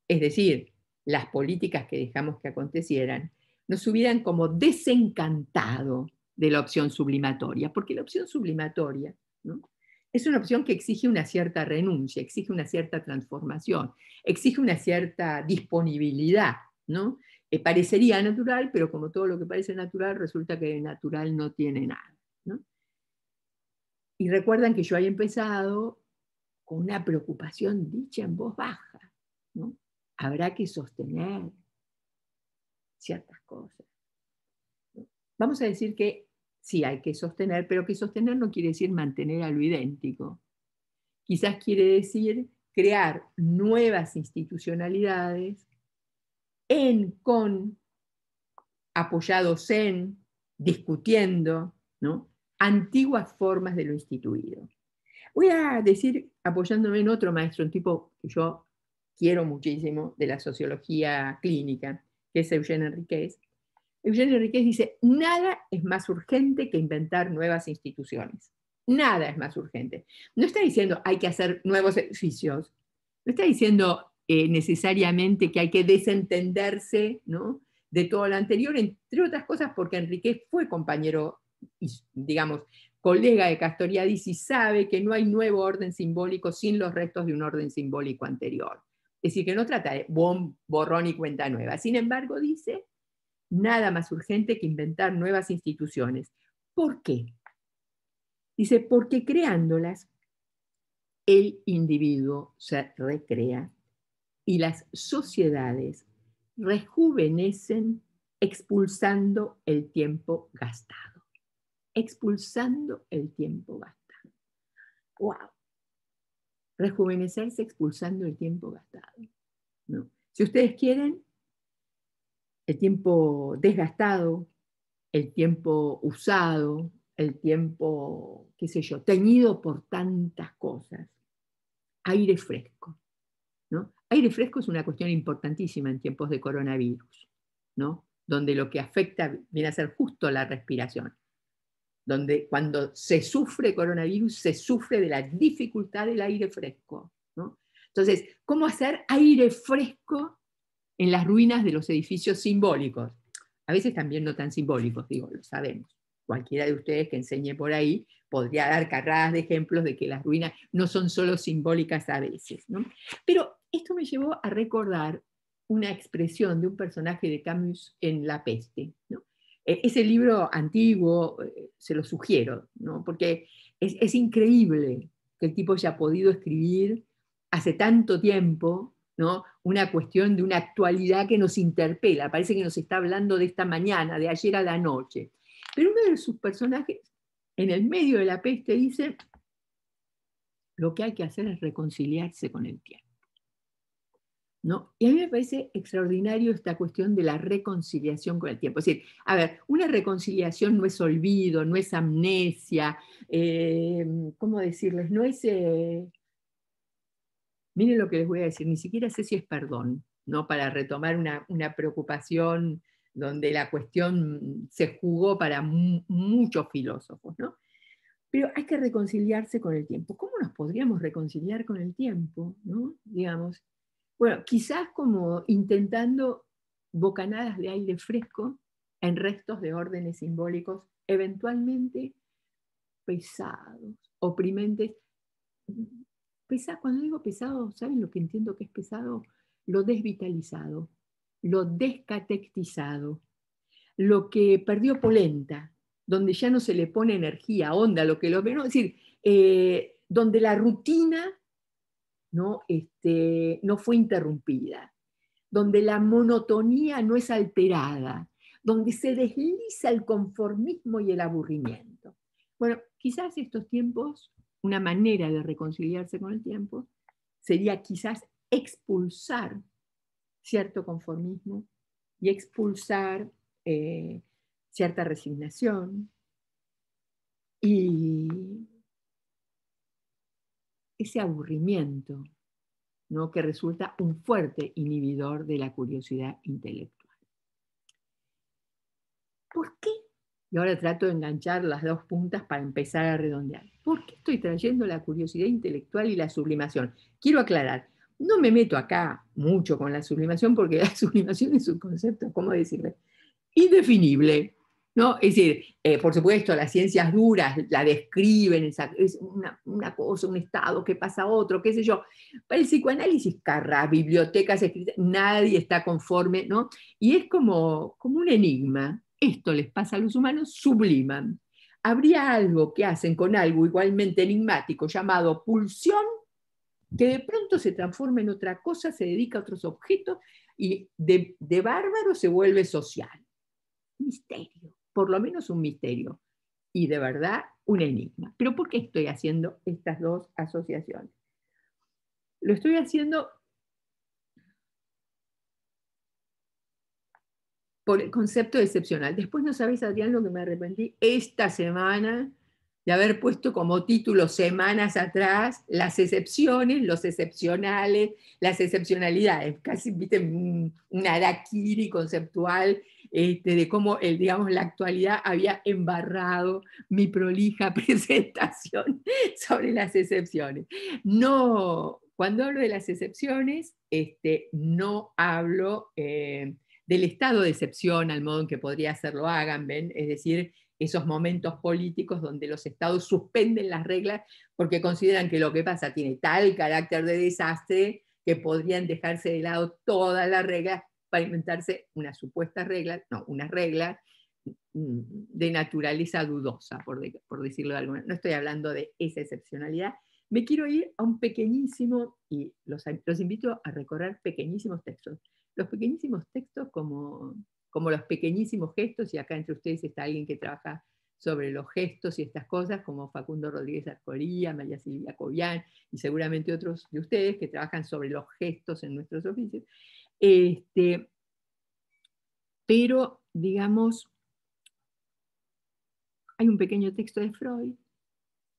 es decir, las políticas que dejamos que acontecieran, nos hubieran como desencantado de la opción sublimatoria, porque la opción sublimatoria es una opción que exige una cierta renuncia, exige una cierta transformación, exige una cierta disponibilidad. ¿no? Eh, parecería natural, pero como todo lo que parece natural, resulta que natural no tiene nada. Y recuerdan que yo había empezado con una preocupación dicha en voz baja. ¿no? Habrá que sostener ciertas cosas. Vamos a decir que sí hay que sostener, pero que sostener no quiere decir mantener a lo idéntico. Quizás quiere decir crear nuevas institucionalidades en, con, apoyados en, discutiendo, ¿no? antiguas formas de lo instituido. Voy a decir, apoyándome en otro maestro, un tipo que yo quiero muchísimo de la sociología clínica, que es Eugenio Enriquez, Eugenio Enriquez dice, nada es más urgente que inventar nuevas instituciones. Nada es más urgente. No está diciendo hay que hacer nuevos edificios, no está diciendo eh, necesariamente que hay que desentenderse de todo lo anterior, entre otras cosas porque Enriquez fue compañero, digamos, colega de Castoriadis y sabe que no hay nuevo orden simbólico sin los restos de un orden simbólico anterior. Es decir, que no trata de bon borrón y cuenta nueva. Sin embargo, dice, nada más urgente que inventar nuevas instituciones. ¿Por qué? Dice, porque creándolas, el individuo se recrea y las sociedades rejuvenecen expulsando el tiempo gastado. Expulsando el tiempo gastado. ¡Wow! Rejuvenecerse expulsando el tiempo gastado. ¿no? Si ustedes quieren, el tiempo desgastado, el tiempo usado, el tiempo, qué sé yo, teñido por tantas cosas. Aire fresco. ¿no? Aire fresco es una cuestión importantísima en tiempos de coronavirus, ¿no? donde lo que afecta viene a ser justo la respiración, donde cuando se sufre coronavirus se sufre de la dificultad del aire fresco. ¿no? Entonces, ¿cómo hacer aire fresco en las ruinas de los edificios simbólicos. A veces también no tan simbólicos, digo, lo sabemos. Cualquiera de ustedes que enseñe por ahí podría dar carradas de ejemplos de que las ruinas no son solo simbólicas a veces. Pero esto me llevó a recordar una expresión de un personaje de Camus en La Peste. E, ese libro antiguo, eh, se lo sugiero, ¿no? porque es, es, increíble que el tipo haya podido escribir hace tanto tiempo ¿no? una cuestión de una actualidad que nos interpela, parece que nos está hablando de esta mañana, de ayer a la noche. Pero uno de sus personajes, en el medio de la peste, dice, lo que hay que hacer es reconciliarse con el tiempo. ¿No? Y a mí me parece extraordinario esta cuestión de la reconciliación con el tiempo. Es decir, a ver, una reconciliación no es olvido, no es amnesia, eh, ¿cómo decirles? No es... Eh, Miren lo que les voy a decir, ni siquiera sé si es perdón, ¿no? Para retomar una, preocupación donde la cuestión se jugó para muchos filósofos, ¿no? Pero hay que reconciliarse con el tiempo. ¿Cómo nos podríamos reconciliar con el tiempo, ¿no? Digamos, bueno, quizás como intentando bocanadas de aire fresco en restos de órdenes simbólicos eventualmente pesados, oprimentes, cuando digo pesado, ¿saben lo que entiendo que es pesado? Lo desvitalizado, lo descatectizado, lo que perdió polenta, donde ya no se le pone energía, onda, lo que lo menos, es decir, eh, donde la rutina ¿no? Este, no fue interrumpida, donde la monotonía no es alterada, donde se desliza el conformismo y el aburrimiento. Bueno, quizás estos tiempos una manera de reconciliarse con el tiempo sería quizás expulsar cierto conformismo y expulsar eh, cierta resignación y ese aburrimiento ¿no? que resulta un fuerte inhibidor de la curiosidad intelectual. ¿Por qué? Y ahora trato de enganchar las dos puntas para empezar a redondear. ¿Por qué estoy trayendo la curiosidad intelectual y la sublimación? Quiero aclarar, no me meto acá mucho con la sublimación porque la sublimación es un concepto, ¿cómo decirle? Indefinible. ¿no? Es decir, eh, por supuesto, las ciencias duras la describen, es una, cosa, un estado que pasa a otro, qué sé yo. Para el psicoanálisis, carras, bibliotecas escritas, nadie está conforme, ¿no? Y es como, como un enigma. Esto les pasa a los humanos, subliman habría algo que hacen con algo igualmente enigmático llamado pulsión, que de pronto se transforma en otra cosa, se dedica a otros objetos y de, bárbaro se vuelve social. Misterio, por lo menos un misterio y de verdad un enigma. Pero ¿por qué estoy haciendo estas dos asociaciones? Lo estoy haciendo por el concepto excepcional. Después no sabéis, Adrián, lo que me arrepentí esta semana de haber puesto como título semanas atrás las excepciones, los excepcionales, las excepcionalidades, casi viste un araquiri conceptual este, de cómo el, digamos, la actualidad había embarrado mi prolija presentación sobre las excepciones. No, cuando hablo de las excepciones, este, no hablo eh, del estado de excepción al modo en que podría hacerlo ven es decir, esos momentos políticos donde los estados suspenden las reglas porque consideran que lo que pasa tiene tal carácter de desastre que podrían dejarse de lado todas las reglas para inventarse una supuesta regla, no, una regla de naturaleza dudosa, por, decirlo de alguna manera. No estoy hablando de esa excepcionalidad. Me quiero ir a un pequeñísimo, y los invito a recorrer pequeñísimos textos los pequeñísimos textos como, como los pequeñísimos gestos, y acá entre ustedes está alguien que trabaja sobre los gestos y estas cosas, como Facundo Rodríguez Arcoría, María Silvia Cobian, y seguramente otros de ustedes que trabajan sobre los gestos en nuestros oficios. Este, pero, digamos, hay un pequeño texto de Freud,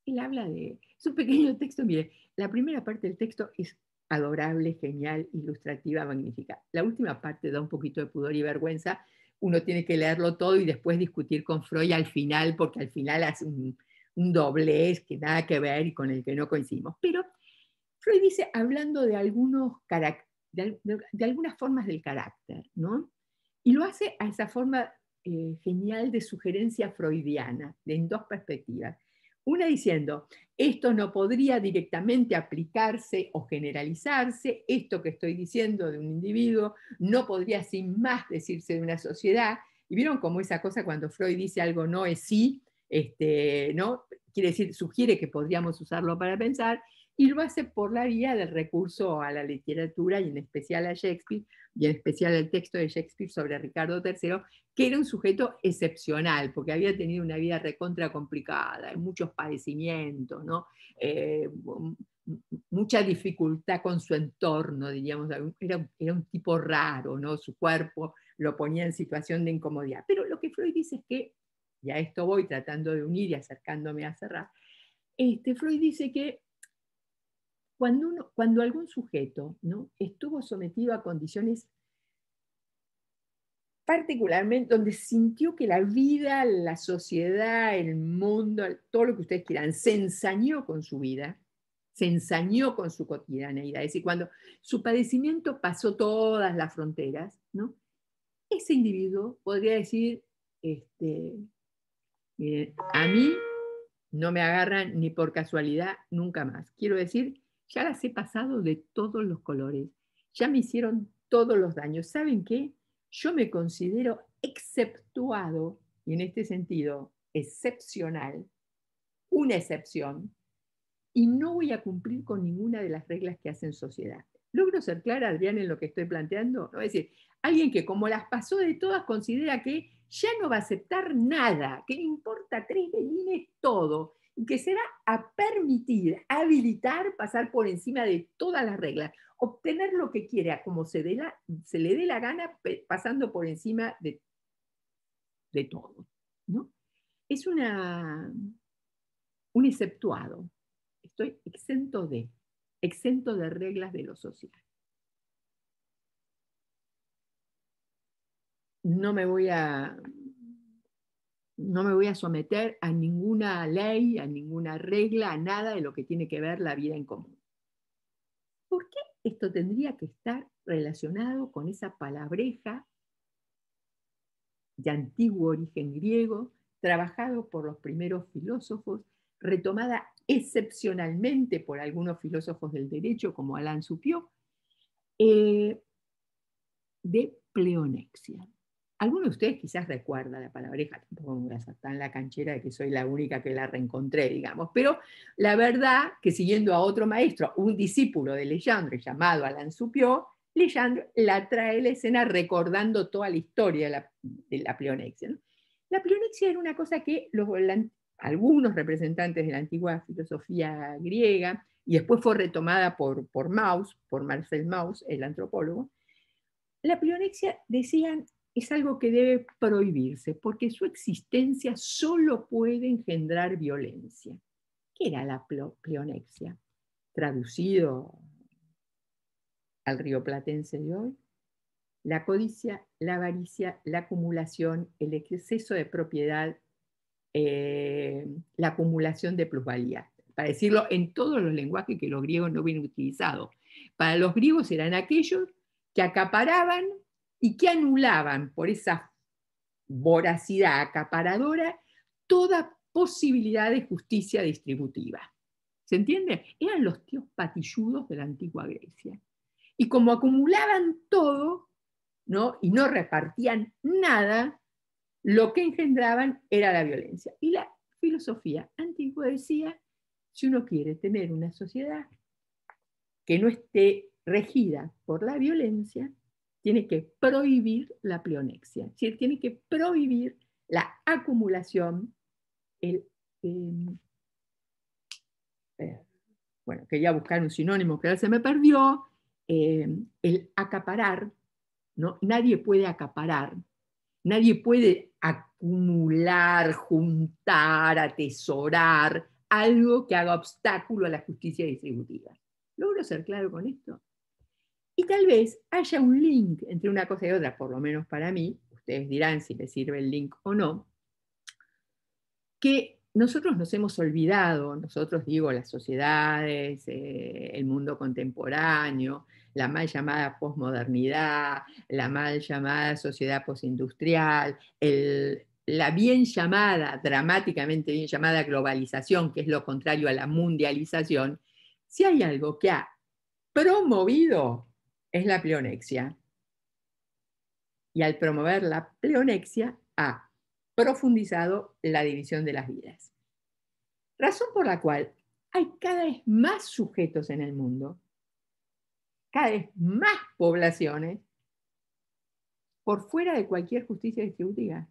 él habla de, es un pequeño texto, mire, la primera parte del texto es adorable, genial, ilustrativa, magnífica. La última parte da un poquito de pudor y vergüenza. Uno tiene que leerlo todo y después discutir con Freud al final, porque al final hace un, doblez que nada que ver y con el que no coincidimos. Pero Freud dice, hablando de, algunos algunas formas del carácter, ¿no? Y lo hace a esa forma eh, genial de sugerencia freudiana, de, en dos perspectivas. Una diciendo, esto no podría directamente aplicarse o generalizarse, esto que estoy diciendo de un individuo no podría sin más decirse de una sociedad. Y vieron como esa cosa cuando Freud dice algo no es sí, este, ¿no? quiere decir, sugiere que podríamos usarlo para pensar, y lo hace por la vía del recurso a la literatura y en especial a Shakespeare, y en especial al texto de Shakespeare sobre Ricardo III, que era un sujeto excepcional, porque había tenido una vida recontra complicada, muchos padecimientos, ¿no? Eh, mucha dificultad con su entorno, diríamos, era, era, un tipo raro, ¿no? su cuerpo lo ponía en situación de incomodidad. Pero lo que Freud dice es que, y a esto voy tratando de unir y acercándome a cerrar, este, Freud dice que cuando, cuando algún sujeto ¿no? estuvo sometido a condiciones particularmente donde sintió que la vida, la sociedad, el mundo, todo lo que ustedes quieran, se ensañó con su vida, se ensañó con su cotidianeidad. Es decir, cuando su padecimiento pasó todas las fronteras, ¿no? ese individuo podría decir, este, a mí no me agarran ni por casualidad nunca más. Quiero decir, ya las he pasado de todos los colores. Ya me hicieron todos los daños. ¿Saben qué? Yo me considero exceptuado, y en este sentido, excepcional, una excepción, y no voy a cumplir con ninguna de las reglas que hacen sociedad. ¿Logro ser clara, Adrián, en lo que estoy planteando? Es decir, alguien que como las pasó de todas considera que ya no va a aceptar nada, que le importa tres delines todo, que será a permitir, habilitar, pasar por encima de todas las reglas, obtener lo que quiera, como se, le dé la gana, pasando por encima de, todo. ¿no? Es una, un exceptuado. Estoy exento de, exento de reglas de lo social. No me voy a no me voy a someter a ninguna ley, a ninguna regla, a nada de lo que tiene que ver la vida en común. ¿Por qué esto tendría que estar relacionado con esa palabreja de antiguo origen griego, trabajado por los primeros filósofos, retomada excepcionalmente por algunos filósofos del derecho, como Alan Supió, eh, de pleonexia? Algunos de ustedes quizás recuerda la palabreja, tampoco me voy la canchera de que soy la única que la reencontré, digamos, pero la verdad que siguiendo a otro maestro, un discípulo de Lejandro llamado Alan Supió, Leyandro la trae a la escena recordando toda la historia de la, la pleonexia. La pleonexia era una cosa que los, algunos representantes de la antigua filosofía griega, y después fue retomada por, por Mauss, por Marcel Mauss, el antropólogo, la pleonexia decían es algo que debe prohibirse porque su existencia solo puede engendrar violencia. ¿Qué era la pleonexia? Traducido al río platense de hoy, la codicia, la avaricia, la acumulación, el exceso de propiedad, eh, la acumulación de plusvalía. Para decirlo en todos los lenguajes que los griegos no habían utilizado. Para los griegos eran aquellos que acaparaban y que anulaban por esa voracidad acaparadora toda posibilidad de justicia distributiva. ¿Se entiende? Eran los tíos patilludos de la antigua Grecia. Y como acumulaban todo ¿no? y no repartían nada, lo que engendraban era la violencia. Y la filosofía antigua decía, si uno quiere tener una sociedad que no esté regida por la violencia, tiene que prohibir la pleonexia, tiene que prohibir la acumulación, em, eh, bueno, quería buscar un sinónimo, que se me perdió, em, el acaparar, ¿no? nadie puede acaparar, nadie puede acumular, juntar, atesorar algo que haga obstáculo a la justicia distributiva. ¿Logro ser claro con esto? Y tal vez haya un link entre una cosa y otra, por lo menos para mí, ustedes dirán si les sirve el link o no, que nosotros nos hemos olvidado, nosotros digo las sociedades, eh, el mundo contemporáneo, la mal llamada posmodernidad, la mal llamada sociedad postindustrial, la bien llamada, dramáticamente bien llamada globalización, que es lo contrario a la mundialización, si hay algo que ha promovido es la pleonexia. Y al promover la pleonexia ha profundizado la división de las vidas. Razón por la cual hay cada vez más sujetos en el mundo, cada vez más poblaciones, por fuera de cualquier justicia distributiva.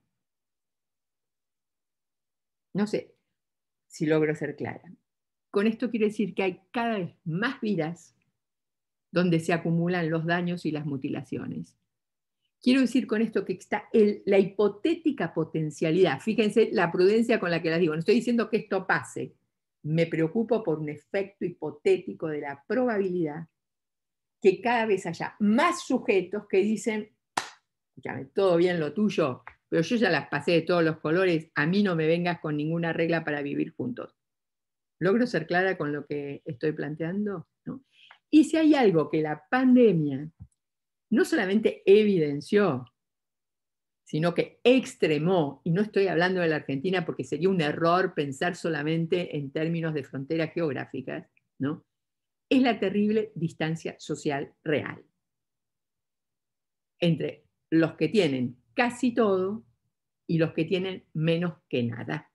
No sé si logro ser clara. Con esto quiere decir que hay cada vez más vidas donde se acumulan los daños y las mutilaciones. Quiero decir con esto que está la hipotética potencialidad. Fíjense la prudencia con la que las digo. No estoy diciendo que esto pase. Me preocupo por un efecto hipotético de la probabilidad que cada vez haya más sujetos que dicen, todo bien lo tuyo, pero yo ya las pasé de todos los colores, a mí no me vengas con ninguna regla para vivir juntos. ¿Logro ser clara con lo que estoy planteando? Y si hay algo que la pandemia no solamente evidenció, sino que extremó, y no estoy hablando de la Argentina porque sería un error pensar solamente en términos de fronteras geográficas, ¿no? es la terrible distancia social real entre los que tienen casi todo y los que tienen menos que nada.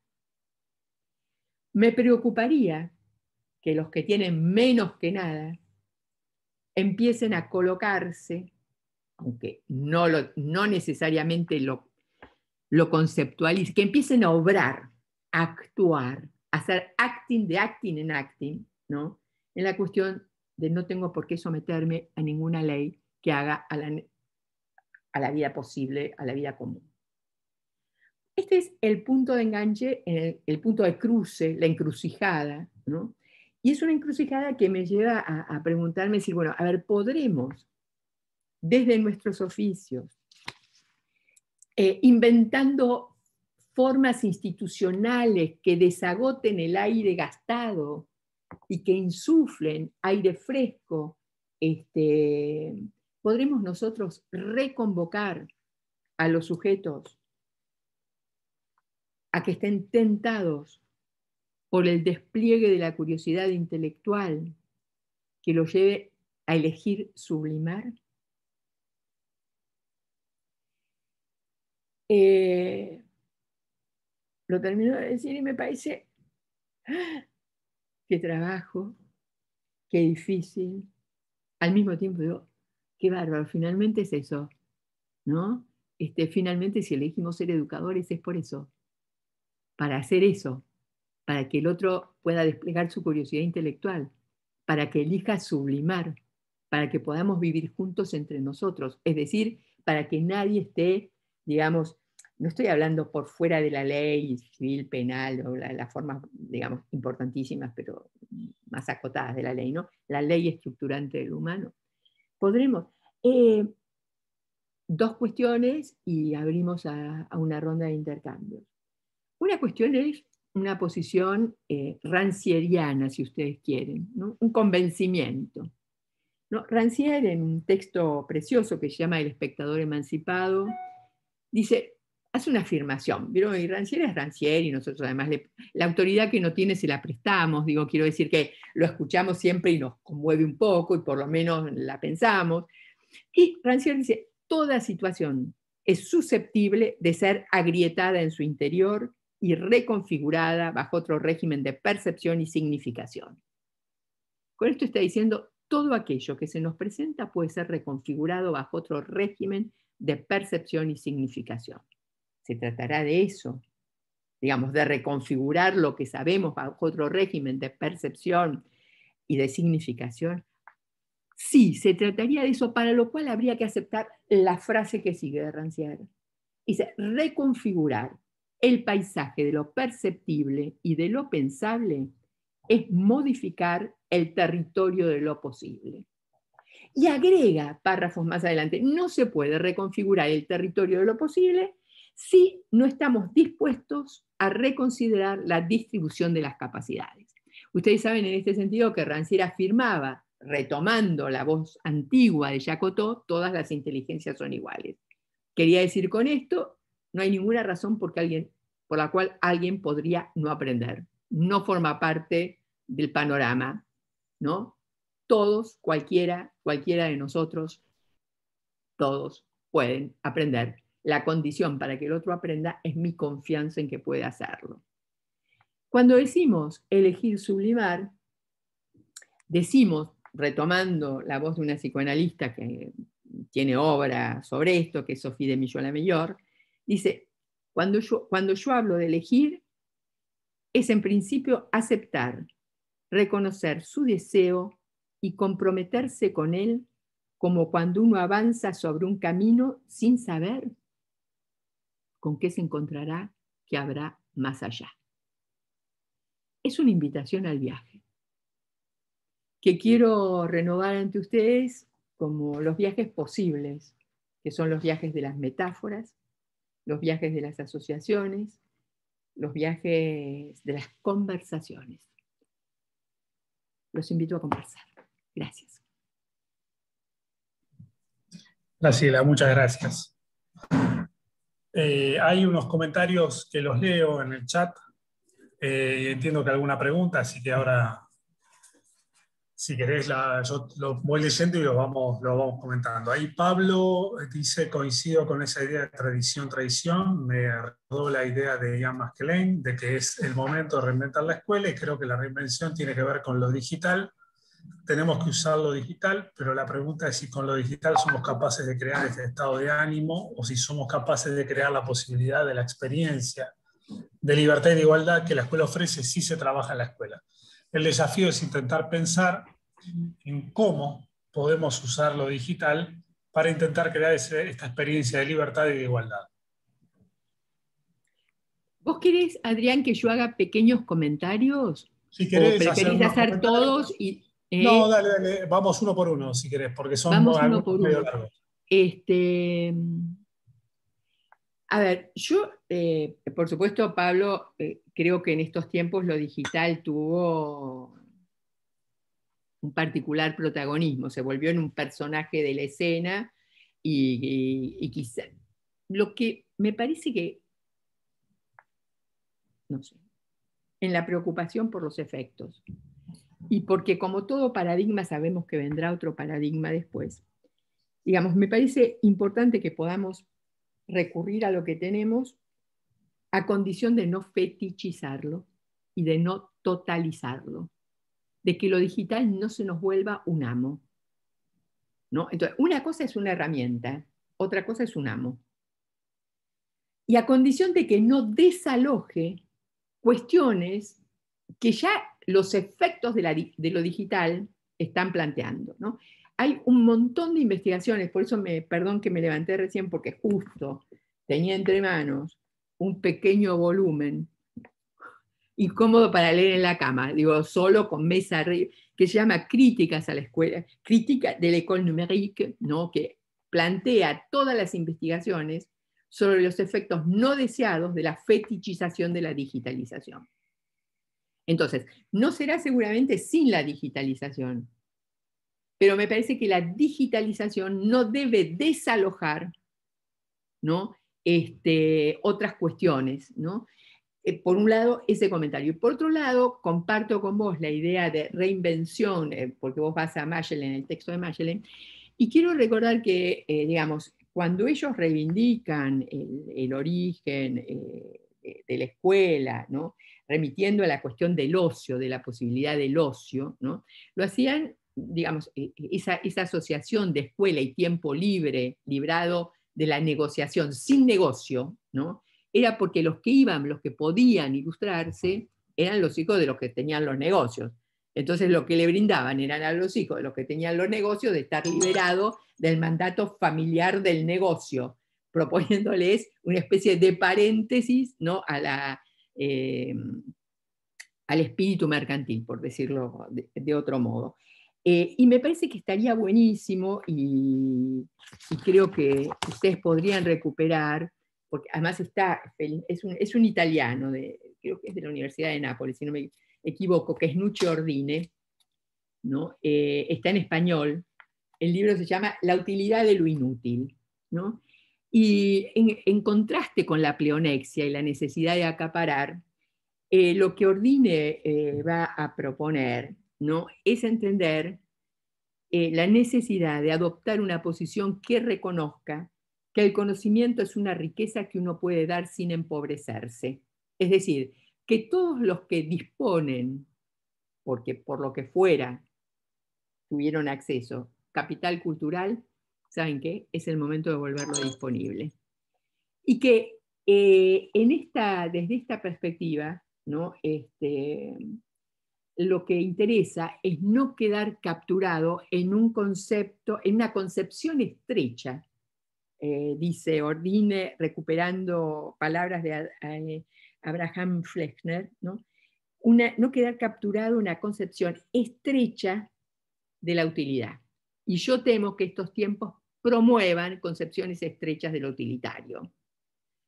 Me preocuparía que los que tienen menos que nada empiecen a colocarse, aunque no, lo, no necesariamente lo, lo conceptualicen, que empiecen a obrar, a actuar, a hacer acting de acting en acting, ¿no? En la cuestión de no tengo por qué someterme a ninguna ley que haga a la, a la vida posible, a la vida común. Este es el punto de enganche, el punto de cruce, la encrucijada, ¿no? Y es una encrucijada que me lleva a, preguntarme si, bueno, a ver, ¿podremos desde nuestros oficios, eh, inventando formas institucionales que desagoten el aire gastado y que insuflen aire fresco, este, podremos nosotros reconvocar a los sujetos a que estén tentados por el despliegue de la curiosidad intelectual que lo lleve a elegir sublimar? Eh, lo termino de decir y me parece ¡ah! qué trabajo, qué difícil. Al mismo tiempo digo, qué bárbaro, finalmente es eso, ¿no? Este, finalmente si elegimos ser educadores es por eso, para hacer eso, para que el otro pueda desplegar su curiosidad intelectual, para que elija sublimar, para que podamos vivir juntos entre nosotros, es decir, para que nadie esté, digamos, no estoy hablando por fuera de la ley civil, penal, o las formas, digamos, importantísimas, pero más acotadas de la ley, ¿no? La ley estructurante del humano. Podremos. Eh, dos cuestiones y abrimos a, a una ronda de intercambios. Una cuestión es una posición eh, rancieriana, si ustedes quieren, un convencimiento. ¿no? Rancière, en un texto precioso que se llama El espectador emancipado, dice, hace una afirmación, ¿vieron? Y Rancière es Rancière y nosotros además la autoridad que no tiene se la prestamos, digo, quiero decir que lo escuchamos siempre y nos conmueve un poco y por lo menos la pensamos. Y Rancière dice, toda situación es susceptible de ser agrietada en su interior y reconfigurada bajo otro régimen de percepción y significación. Con esto está diciendo, todo aquello que se nos presenta puede ser reconfigurado bajo otro régimen de percepción y significación. Se tratará de eso, digamos, de reconfigurar lo que sabemos bajo otro régimen de percepción y de significación. Sí, se trataría de eso, para lo cual habría que aceptar la frase que sigue de Rancière. Dice, reconfigurar el paisaje de lo perceptible y de lo pensable es modificar el territorio de lo posible. Y agrega párrafos más adelante, no se puede reconfigurar el territorio de lo posible si no estamos dispuestos a reconsiderar la distribución de las capacidades. Ustedes saben en este sentido que Rancière afirmaba, retomando la voz antigua de Jacotot, todas las inteligencias son iguales. Quería decir con esto no hay ninguna razón por, la cual alguien podría no aprender. No forma parte del panorama, ¿no? Todos, cualquiera, cualquiera de nosotros, todos pueden aprender. La condición para que el otro aprenda es mi confianza en que puede hacerlo. Cuando decimos elegir sublimar, decimos, retomando la voz de una psicoanalista que tiene obra sobre esto, que es Sofía de la Mayor, Dice, cuando yo, hablo de elegir, es en principio aceptar, reconocer su deseo y comprometerse con él como cuando uno avanza sobre un camino sin saber con qué se encontrará que habrá más allá. Es una invitación al viaje que quiero renovar ante ustedes como los viajes posibles, que son los viajes de las metáforas, los viajes de las asociaciones, los viajes de las conversaciones. Los invito a conversar. Gracias. Graciela, muchas gracias. Eh, hay unos comentarios que los leo en el chat. Eh, entiendo que alguna pregunta, así que ahora si querés, yo lo voy leyendo y lo vamos, lo vamos comentando. Ahí Pablo eh, dice, coincido con esa idea de tradición, tradición, me recordó la idea de Ian Maskelein, de que es el momento de reinventar la escuela y creo que la reinvención tiene que ver con lo digital. Tenemos que usar lo digital, pero la pregunta es si con lo digital somos capaces de crear este estado de ánimo o si somos capaces de crear la posibilidad de la experiencia de libertad y de igualdad que la escuela ofrece si se trabaja en la escuela. El desafío es intentar pensar en cómo podemos usar lo digital para intentar crear esta experiencia de libertad y de igualdad. ¿Vos querés, Adrián, que yo haga pequeños comentarios? Si querés, hacer, todos eh? no, dale, dale, vamos uno por uno, si querés, porque son vamos uno por uno. Este, a ver, yo, eh, por supuesto, Pablo, eh, creo que en estos tiempos lo digital tuvo un particular protagonismo, se volvió en un personaje de la escena y, y quizá lo que me parece que, no sé, en la preocupación por los efectos. Y porque como todo paradigma sabemos que vendrá otro paradigma después. Digamos, me parece importante que podamos recurrir a lo que tenemos a condición de no fetichizarlo y de no totalizarlo, de que lo digital no se nos vuelva un amo. ¿no? Entonces, una cosa es una herramienta, otra cosa es un amo. Y a condición de que no desaloje cuestiones que ya los efectos de, de lo digital están planteando. ¿no? hay un montón de investigaciones, por eso me, perdón que me levanté recién porque justo tenía entre manos un pequeño volumen incómodo para leer en la cama, digo, solo con mesa arriba, que se llama Críticas a la escuela, Crítica de l'école numérique, ¿no? que plantea todas las investigaciones sobre los efectos no deseados de la fetichización de la digitalización. Entonces, no será seguramente sin la digitalización, pero me parece que la digitalización no debe desalojar ¿no? Este, otras cuestiones. ¿no? Eh, por un lado, ese comentario. Y por otro lado, comparto con vos la idea de reinvención, eh, porque vos vas a en el texto de Mayelen, y quiero recordar que, eh, digamos, cuando ellos reivindican el, origen de la escuela, ¿no? remitiendo a la cuestión del ocio, de la posibilidad del ocio, ¿no? lo hacían digamos, e, e, esa, esa asociación de escuela y tiempo libre, librado de la negociación sin negocio, ¿no? era porque los que iban, los que podían ilustrarse, eran los hijos de los que tenían los negocios. Entonces lo que le brindaban eran a los hijos de los que tenían los negocios de estar liberado del mandato familiar del negocio, proponiéndoles una especie de paréntesis ¿no? Eh, al espíritu mercantil, por decirlo de otro modo. Eh, y me parece que estaría buenísimo y, creo que ustedes podrían recuperar, porque además está, es un, es un italiano, creo que es de la Universidad de Nápoles, si no me equivoco, que es Nucci Ordine, ¿no? Eh, está en español, el libro se llama La utilidad de lo inútil, ¿no? Y en, contraste con la pleonexia y la necesidad de acaparar, eh, lo que Ordine va a proponer ¿no? es entender eh, la necesidad de adoptar una posición que reconozca que el conocimiento es una riqueza que uno puede dar sin empobrecerse. Es decir, que todos los que disponen, porque por lo que fuera tuvieron acceso, capital cultural, ¿saben qué? Es el momento de volverlo disponible. Y que eh, en esta, desde esta perspectiva, ¿no? Este, lo que interesa es no quedar capturado en un concepto, en una concepción estrecha, eh, dice Ordine, recuperando palabras de eh, Abraham Flechner, ¿no? quedar capturado en una concepción estrecha de la utilidad. Y yo temo que estos tiempos promuevan concepciones estrechas de lo utilitario.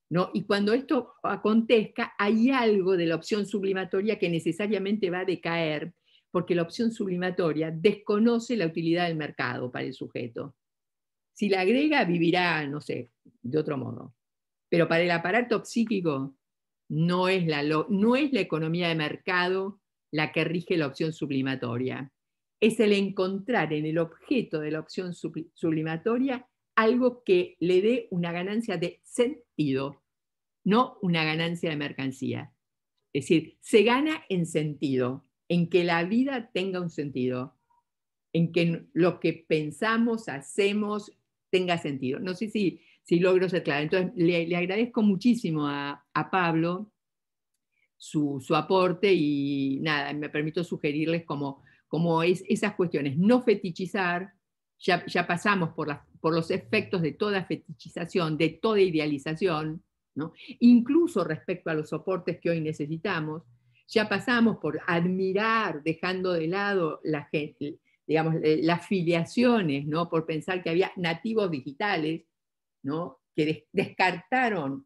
¿no? Y cuando esto acontezca, hay algo de la opción sublimatoria que necesariamente va a decaer, porque la opción sublimatoria desconoce la utilidad del mercado para el sujeto. Si la agrega, vivirá, no sé, de otro modo. Pero para el aparato psíquico no es la, no es la economía de mercado la que rige la opción sublimatoria. Es el encontrar en el objeto de la opción sublimatoria algo que le dé una ganancia de sentido, no una ganancia de mercancía. Es decir, se gana en sentido, en que la vida tenga un sentido, en que lo que pensamos, hacemos, tenga sentido. No sé si, si logro ser clara. Entonces, le, agradezco muchísimo a, a Pablo su, su, aporte y nada, me permito sugerirles como, como es, esas cuestiones, no fetichizar, ya, pasamos por, los efectos de toda fetichización, de toda idealización, incluso respecto a los soportes que hoy necesitamos, ya pasamos por admirar, dejando de lado la, digamos, eh, las filiaciones, ¿no? por pensar que había nativos digitales ¿no? que descartaron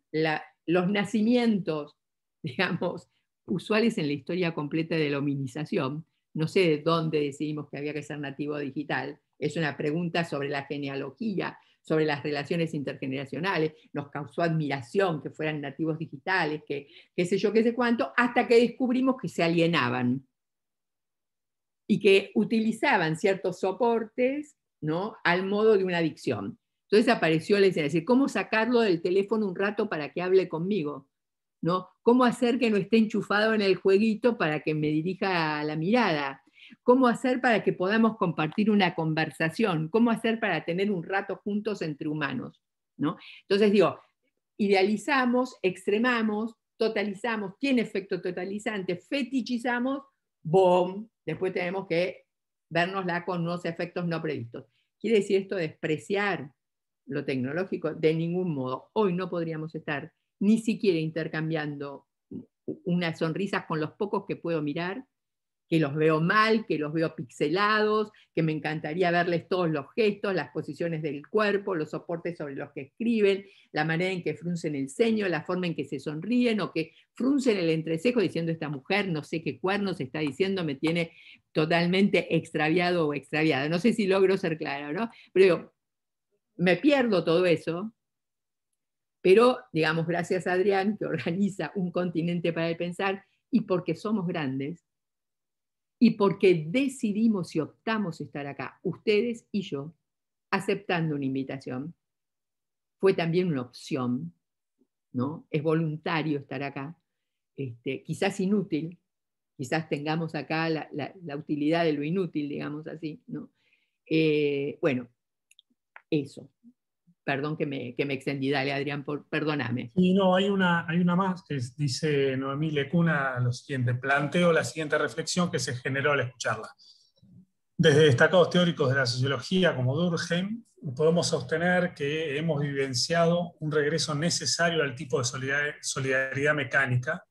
los nacimientos, digamos, usuales en la historia completa de la hominización. No sé de dónde decidimos que había que ser nativo digital, es una pregunta sobre la genealogía, sobre las relaciones intergeneracionales, nos causó admiración que fueran nativos digitales, que qué sé yo, qué sé cuánto, hasta que descubrimos que se alienaban y que utilizaban ciertos soportes ¿no? al modo de una adicción. Entonces apareció la escena, de ¿cómo sacarlo del teléfono un rato para que hable conmigo? ¿No? ¿Cómo hacer que no esté enchufado en el jueguito para que me dirija la mirada? cómo hacer para que podamos compartir una conversación, cómo hacer para tener un rato juntos entre humanos. ¿no? Entonces digo, idealizamos, extremamos, totalizamos, tiene efecto totalizante, fetichizamos, ¡boom! Después tenemos que vernosla con unos efectos no previstos. Quiere decir esto despreciar lo tecnológico de ningún modo. Hoy no podríamos estar ni siquiera intercambiando unas sonrisas con los pocos que puedo mirar que los veo mal, que los veo pixelados, que me encantaría verles todos los gestos, las posiciones del cuerpo, los soportes sobre los que escriben, la manera en que fruncen el ceño, la forma en que se sonríen o que fruncen el entrecejo diciendo esta mujer no sé qué cuernos está diciendo, me tiene totalmente extraviado o extraviada. No sé si logro ser claro, ¿no? Pero me pierdo todo eso, pero digamos, gracias a Adrián, que organiza un continente para el pensar, y porque somos grandes, y porque decidimos y optamos estar acá, ustedes y yo, aceptando una invitación, fue también una opción, ¿no? Es voluntario estar acá, este, quizás inútil, quizás tengamos acá la, utilidad de lo inútil, digamos así, ¿no? Eh, bueno, eso. Perdón que me, que me extendí, dale Adrián, por, perdóname. Y no, hay una, hay una más que dice Noemí Lecuna lo siguiente, planteo la siguiente reflexión que se generó al escucharla. Desde destacados teóricos de la sociología como Durkheim, podemos sostener que hemos vivenciado un regreso necesario al tipo de solidaridad mecánica,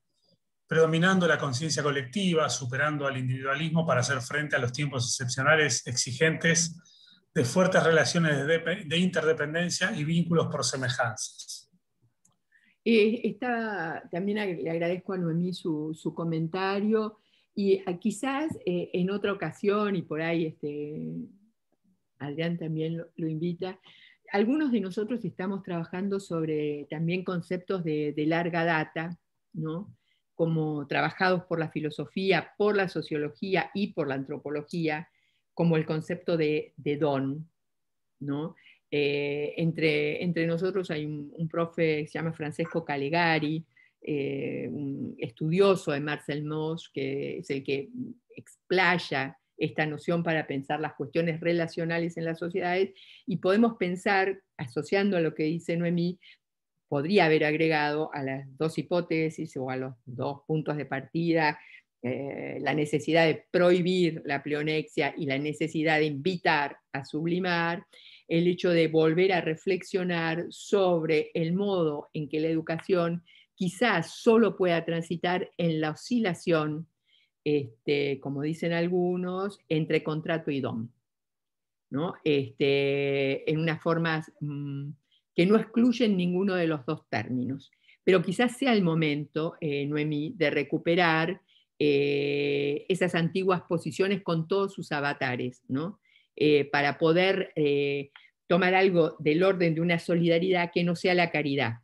predominando la conciencia colectiva, superando al individualismo para hacer frente a los tiempos excepcionales exigentes de fuertes relaciones de, interdependencia y vínculos por semejanzas. también le agradezco a Noemí su, comentario y ah, quizás eh, en otra ocasión, y por ahí este, Adrián también lo, invita, algunos de nosotros estamos trabajando sobre también conceptos de, de larga data, ¿no? como trabajados por la filosofía, por la sociología y por la antropología, como el concepto de, don, ¿no? Eh, entre, entre nosotros hay un, profe que se llama Francesco Calegari, eh, un estudioso de Marcel Mauss, que es el que explaya esta noción para pensar las cuestiones relacionales en las sociedades, y podemos pensar, asociando a lo que dice Noemí, podría haber agregado a las dos hipótesis o a los dos puntos de partida eh, la necesidad de prohibir la pleonexia y la necesidad de invitar a sublimar, el hecho de volver a reflexionar sobre el modo en que la educación quizás solo pueda transitar en la oscilación, este, como dicen algunos, entre contrato y don, ¿no? este, en unas formas mm, que no excluyen ninguno de los dos términos. Pero quizás sea el momento, eh, Noemi, de recuperar eh, esas antiguas posiciones con todos sus avatares, ¿no? Eh, para poder eh, tomar algo del orden de una solidaridad que no sea la caridad,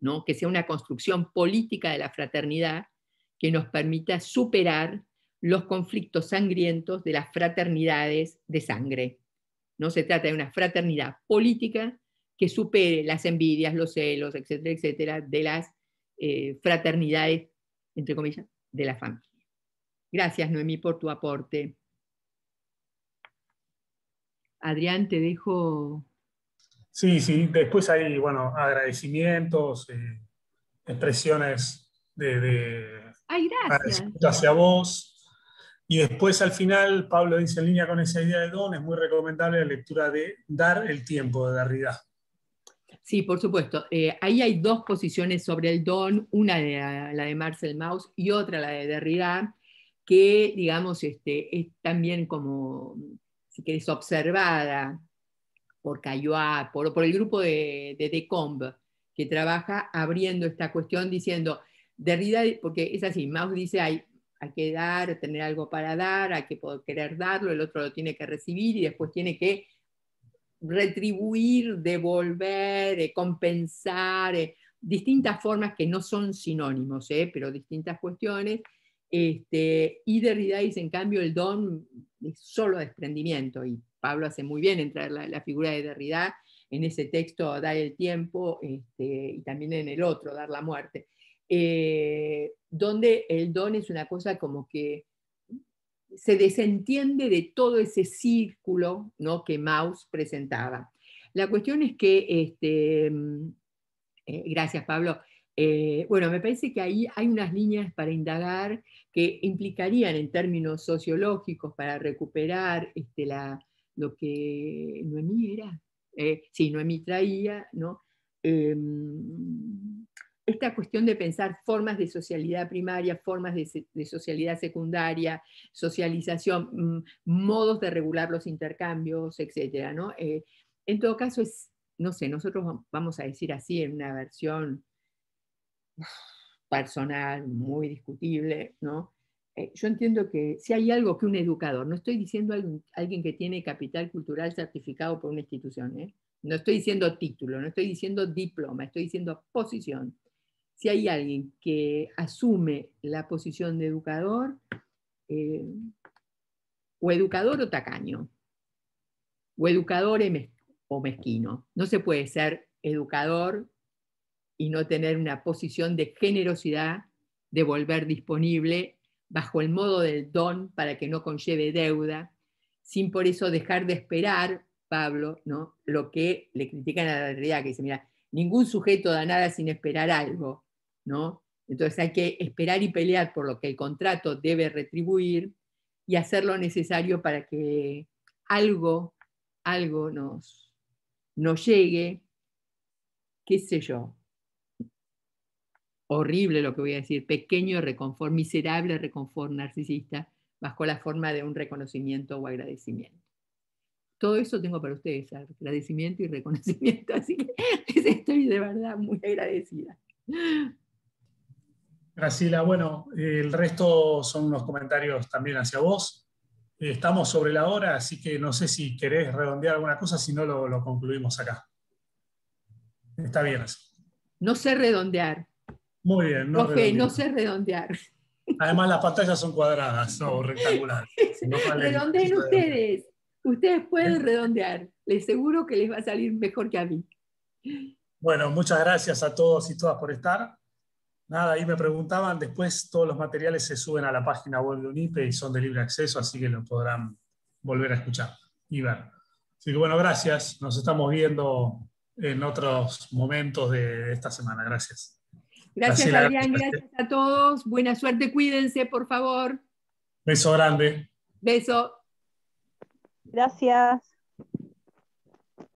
¿no? que sea una construcción política de la fraternidad que nos permita superar los conflictos sangrientos de las fraternidades de sangre. No se trata de una fraternidad política que supere las envidias, los celos, etcétera, etcétera, de las fraternidades entre comillas, de la familia. Gracias, Noemí, por tu aporte. Adrián, te dejo. Sí, sí, después hay, bueno, agradecimientos, eh, expresiones de, de Ay, hacia vos. Y después al final, Pablo dice en línea con esa idea de don, es muy recomendable la lectura de Dar el tiempo de Darrida. Sí, por supuesto. Eh, ahí hay dos posiciones sobre el don, una de la, de Marcel Mauss y otra la de Derrida, que, digamos, este, es también como, si querés, observada por Cayoa, por, el grupo de, de Decombe, que trabaja abriendo esta cuestión diciendo, Derrida, porque es así, Mauss dice, hay, hay que dar, tener algo para dar, hay que poder querer darlo, el otro lo tiene que recibir y después tiene que retribuir, devolver, eh, compensar, eh, distintas formas que no son sinónimos, eh, pero distintas cuestiones. Este, y Derrida dice, en cambio, el don es solo desprendimiento, y Pablo hace muy bien entrar la, figura de Derrida en ese texto, dar el tiempo, este, y también en el otro, dar la muerte, donde el don es una cosa como que se desentiende de todo ese círculo ¿no? que Maus presentaba. La cuestión es que, este, mm, eh, gracias Pablo, eh, bueno, me parece que ahí hay unas líneas para indagar que implicarían en términos sociológicos para recuperar este, la, lo que Noemí era, si eh, sí, Noemí traía, ¿no? Em, esta cuestión de pensar formas de socialidad primaria, formas de, socialidad secundaria, socialización, mm, modos de regular los intercambios, etc. Eh, en todo caso, es, no sé, nosotros vamos a decir así en una versión personal, muy discutible, ¿no? Eh, yo entiendo que si hay algo que un educador, no estoy diciendo alguien, alguien que tiene capital cultural certificado por una institución, ¿eh? no estoy diciendo título, no estoy diciendo diploma, estoy diciendo posición, si hay alguien que asume la posición de educador, eh, o educador o tacaño, o educador em-, o mezquino. No se puede ser educador y no tener una posición de generosidad, de volver disponible bajo el modo del don para que no conlleve deuda, sin por eso dejar de esperar, Pablo, ¿no? lo que le critican a la realidad, que dice, mira, ningún sujeto da nada sin esperar algo. Entonces hay que esperar y pelear por lo que el contrato debe retribuir y hacer lo necesario para que algo, algo nos, nos llegue, qué sé yo, horrible lo que voy a decir, pequeño reconfort, miserable reconfort narcisista, bajo la forma de un reconocimiento o agradecimiento. Todo eso tengo para ustedes, agradecimiento y reconocimiento, así que estoy de verdad muy agradecida. Graciela, bueno, el resto son unos comentarios también hacia vos. Estamos sobre la hora, así que no sé si querés redondear alguna cosa, si no lo, concluimos acá. Está bien así. No sé redondear. Muy bien. No, no sé redondear. Además, las pantallas son cuadradas o no, rectangulares. Redondeen ustedes. Ustedes pueden redondear. Les seguro que les va a salir mejor que a mí. Bueno, muchas gracias a todos y todas por estar. Nada, ahí me preguntaban, después todos los materiales se suben a la página web de UNIPE y son de libre acceso, así que lo podrán volver a escuchar y ver. Así que bueno, gracias. Nos estamos viendo en otros momentos de esta semana. Gracias. Gracias, gracias Adrián. Gracias a todos. Buena suerte. Cuídense, por favor. Beso grande. Beso. Gracias.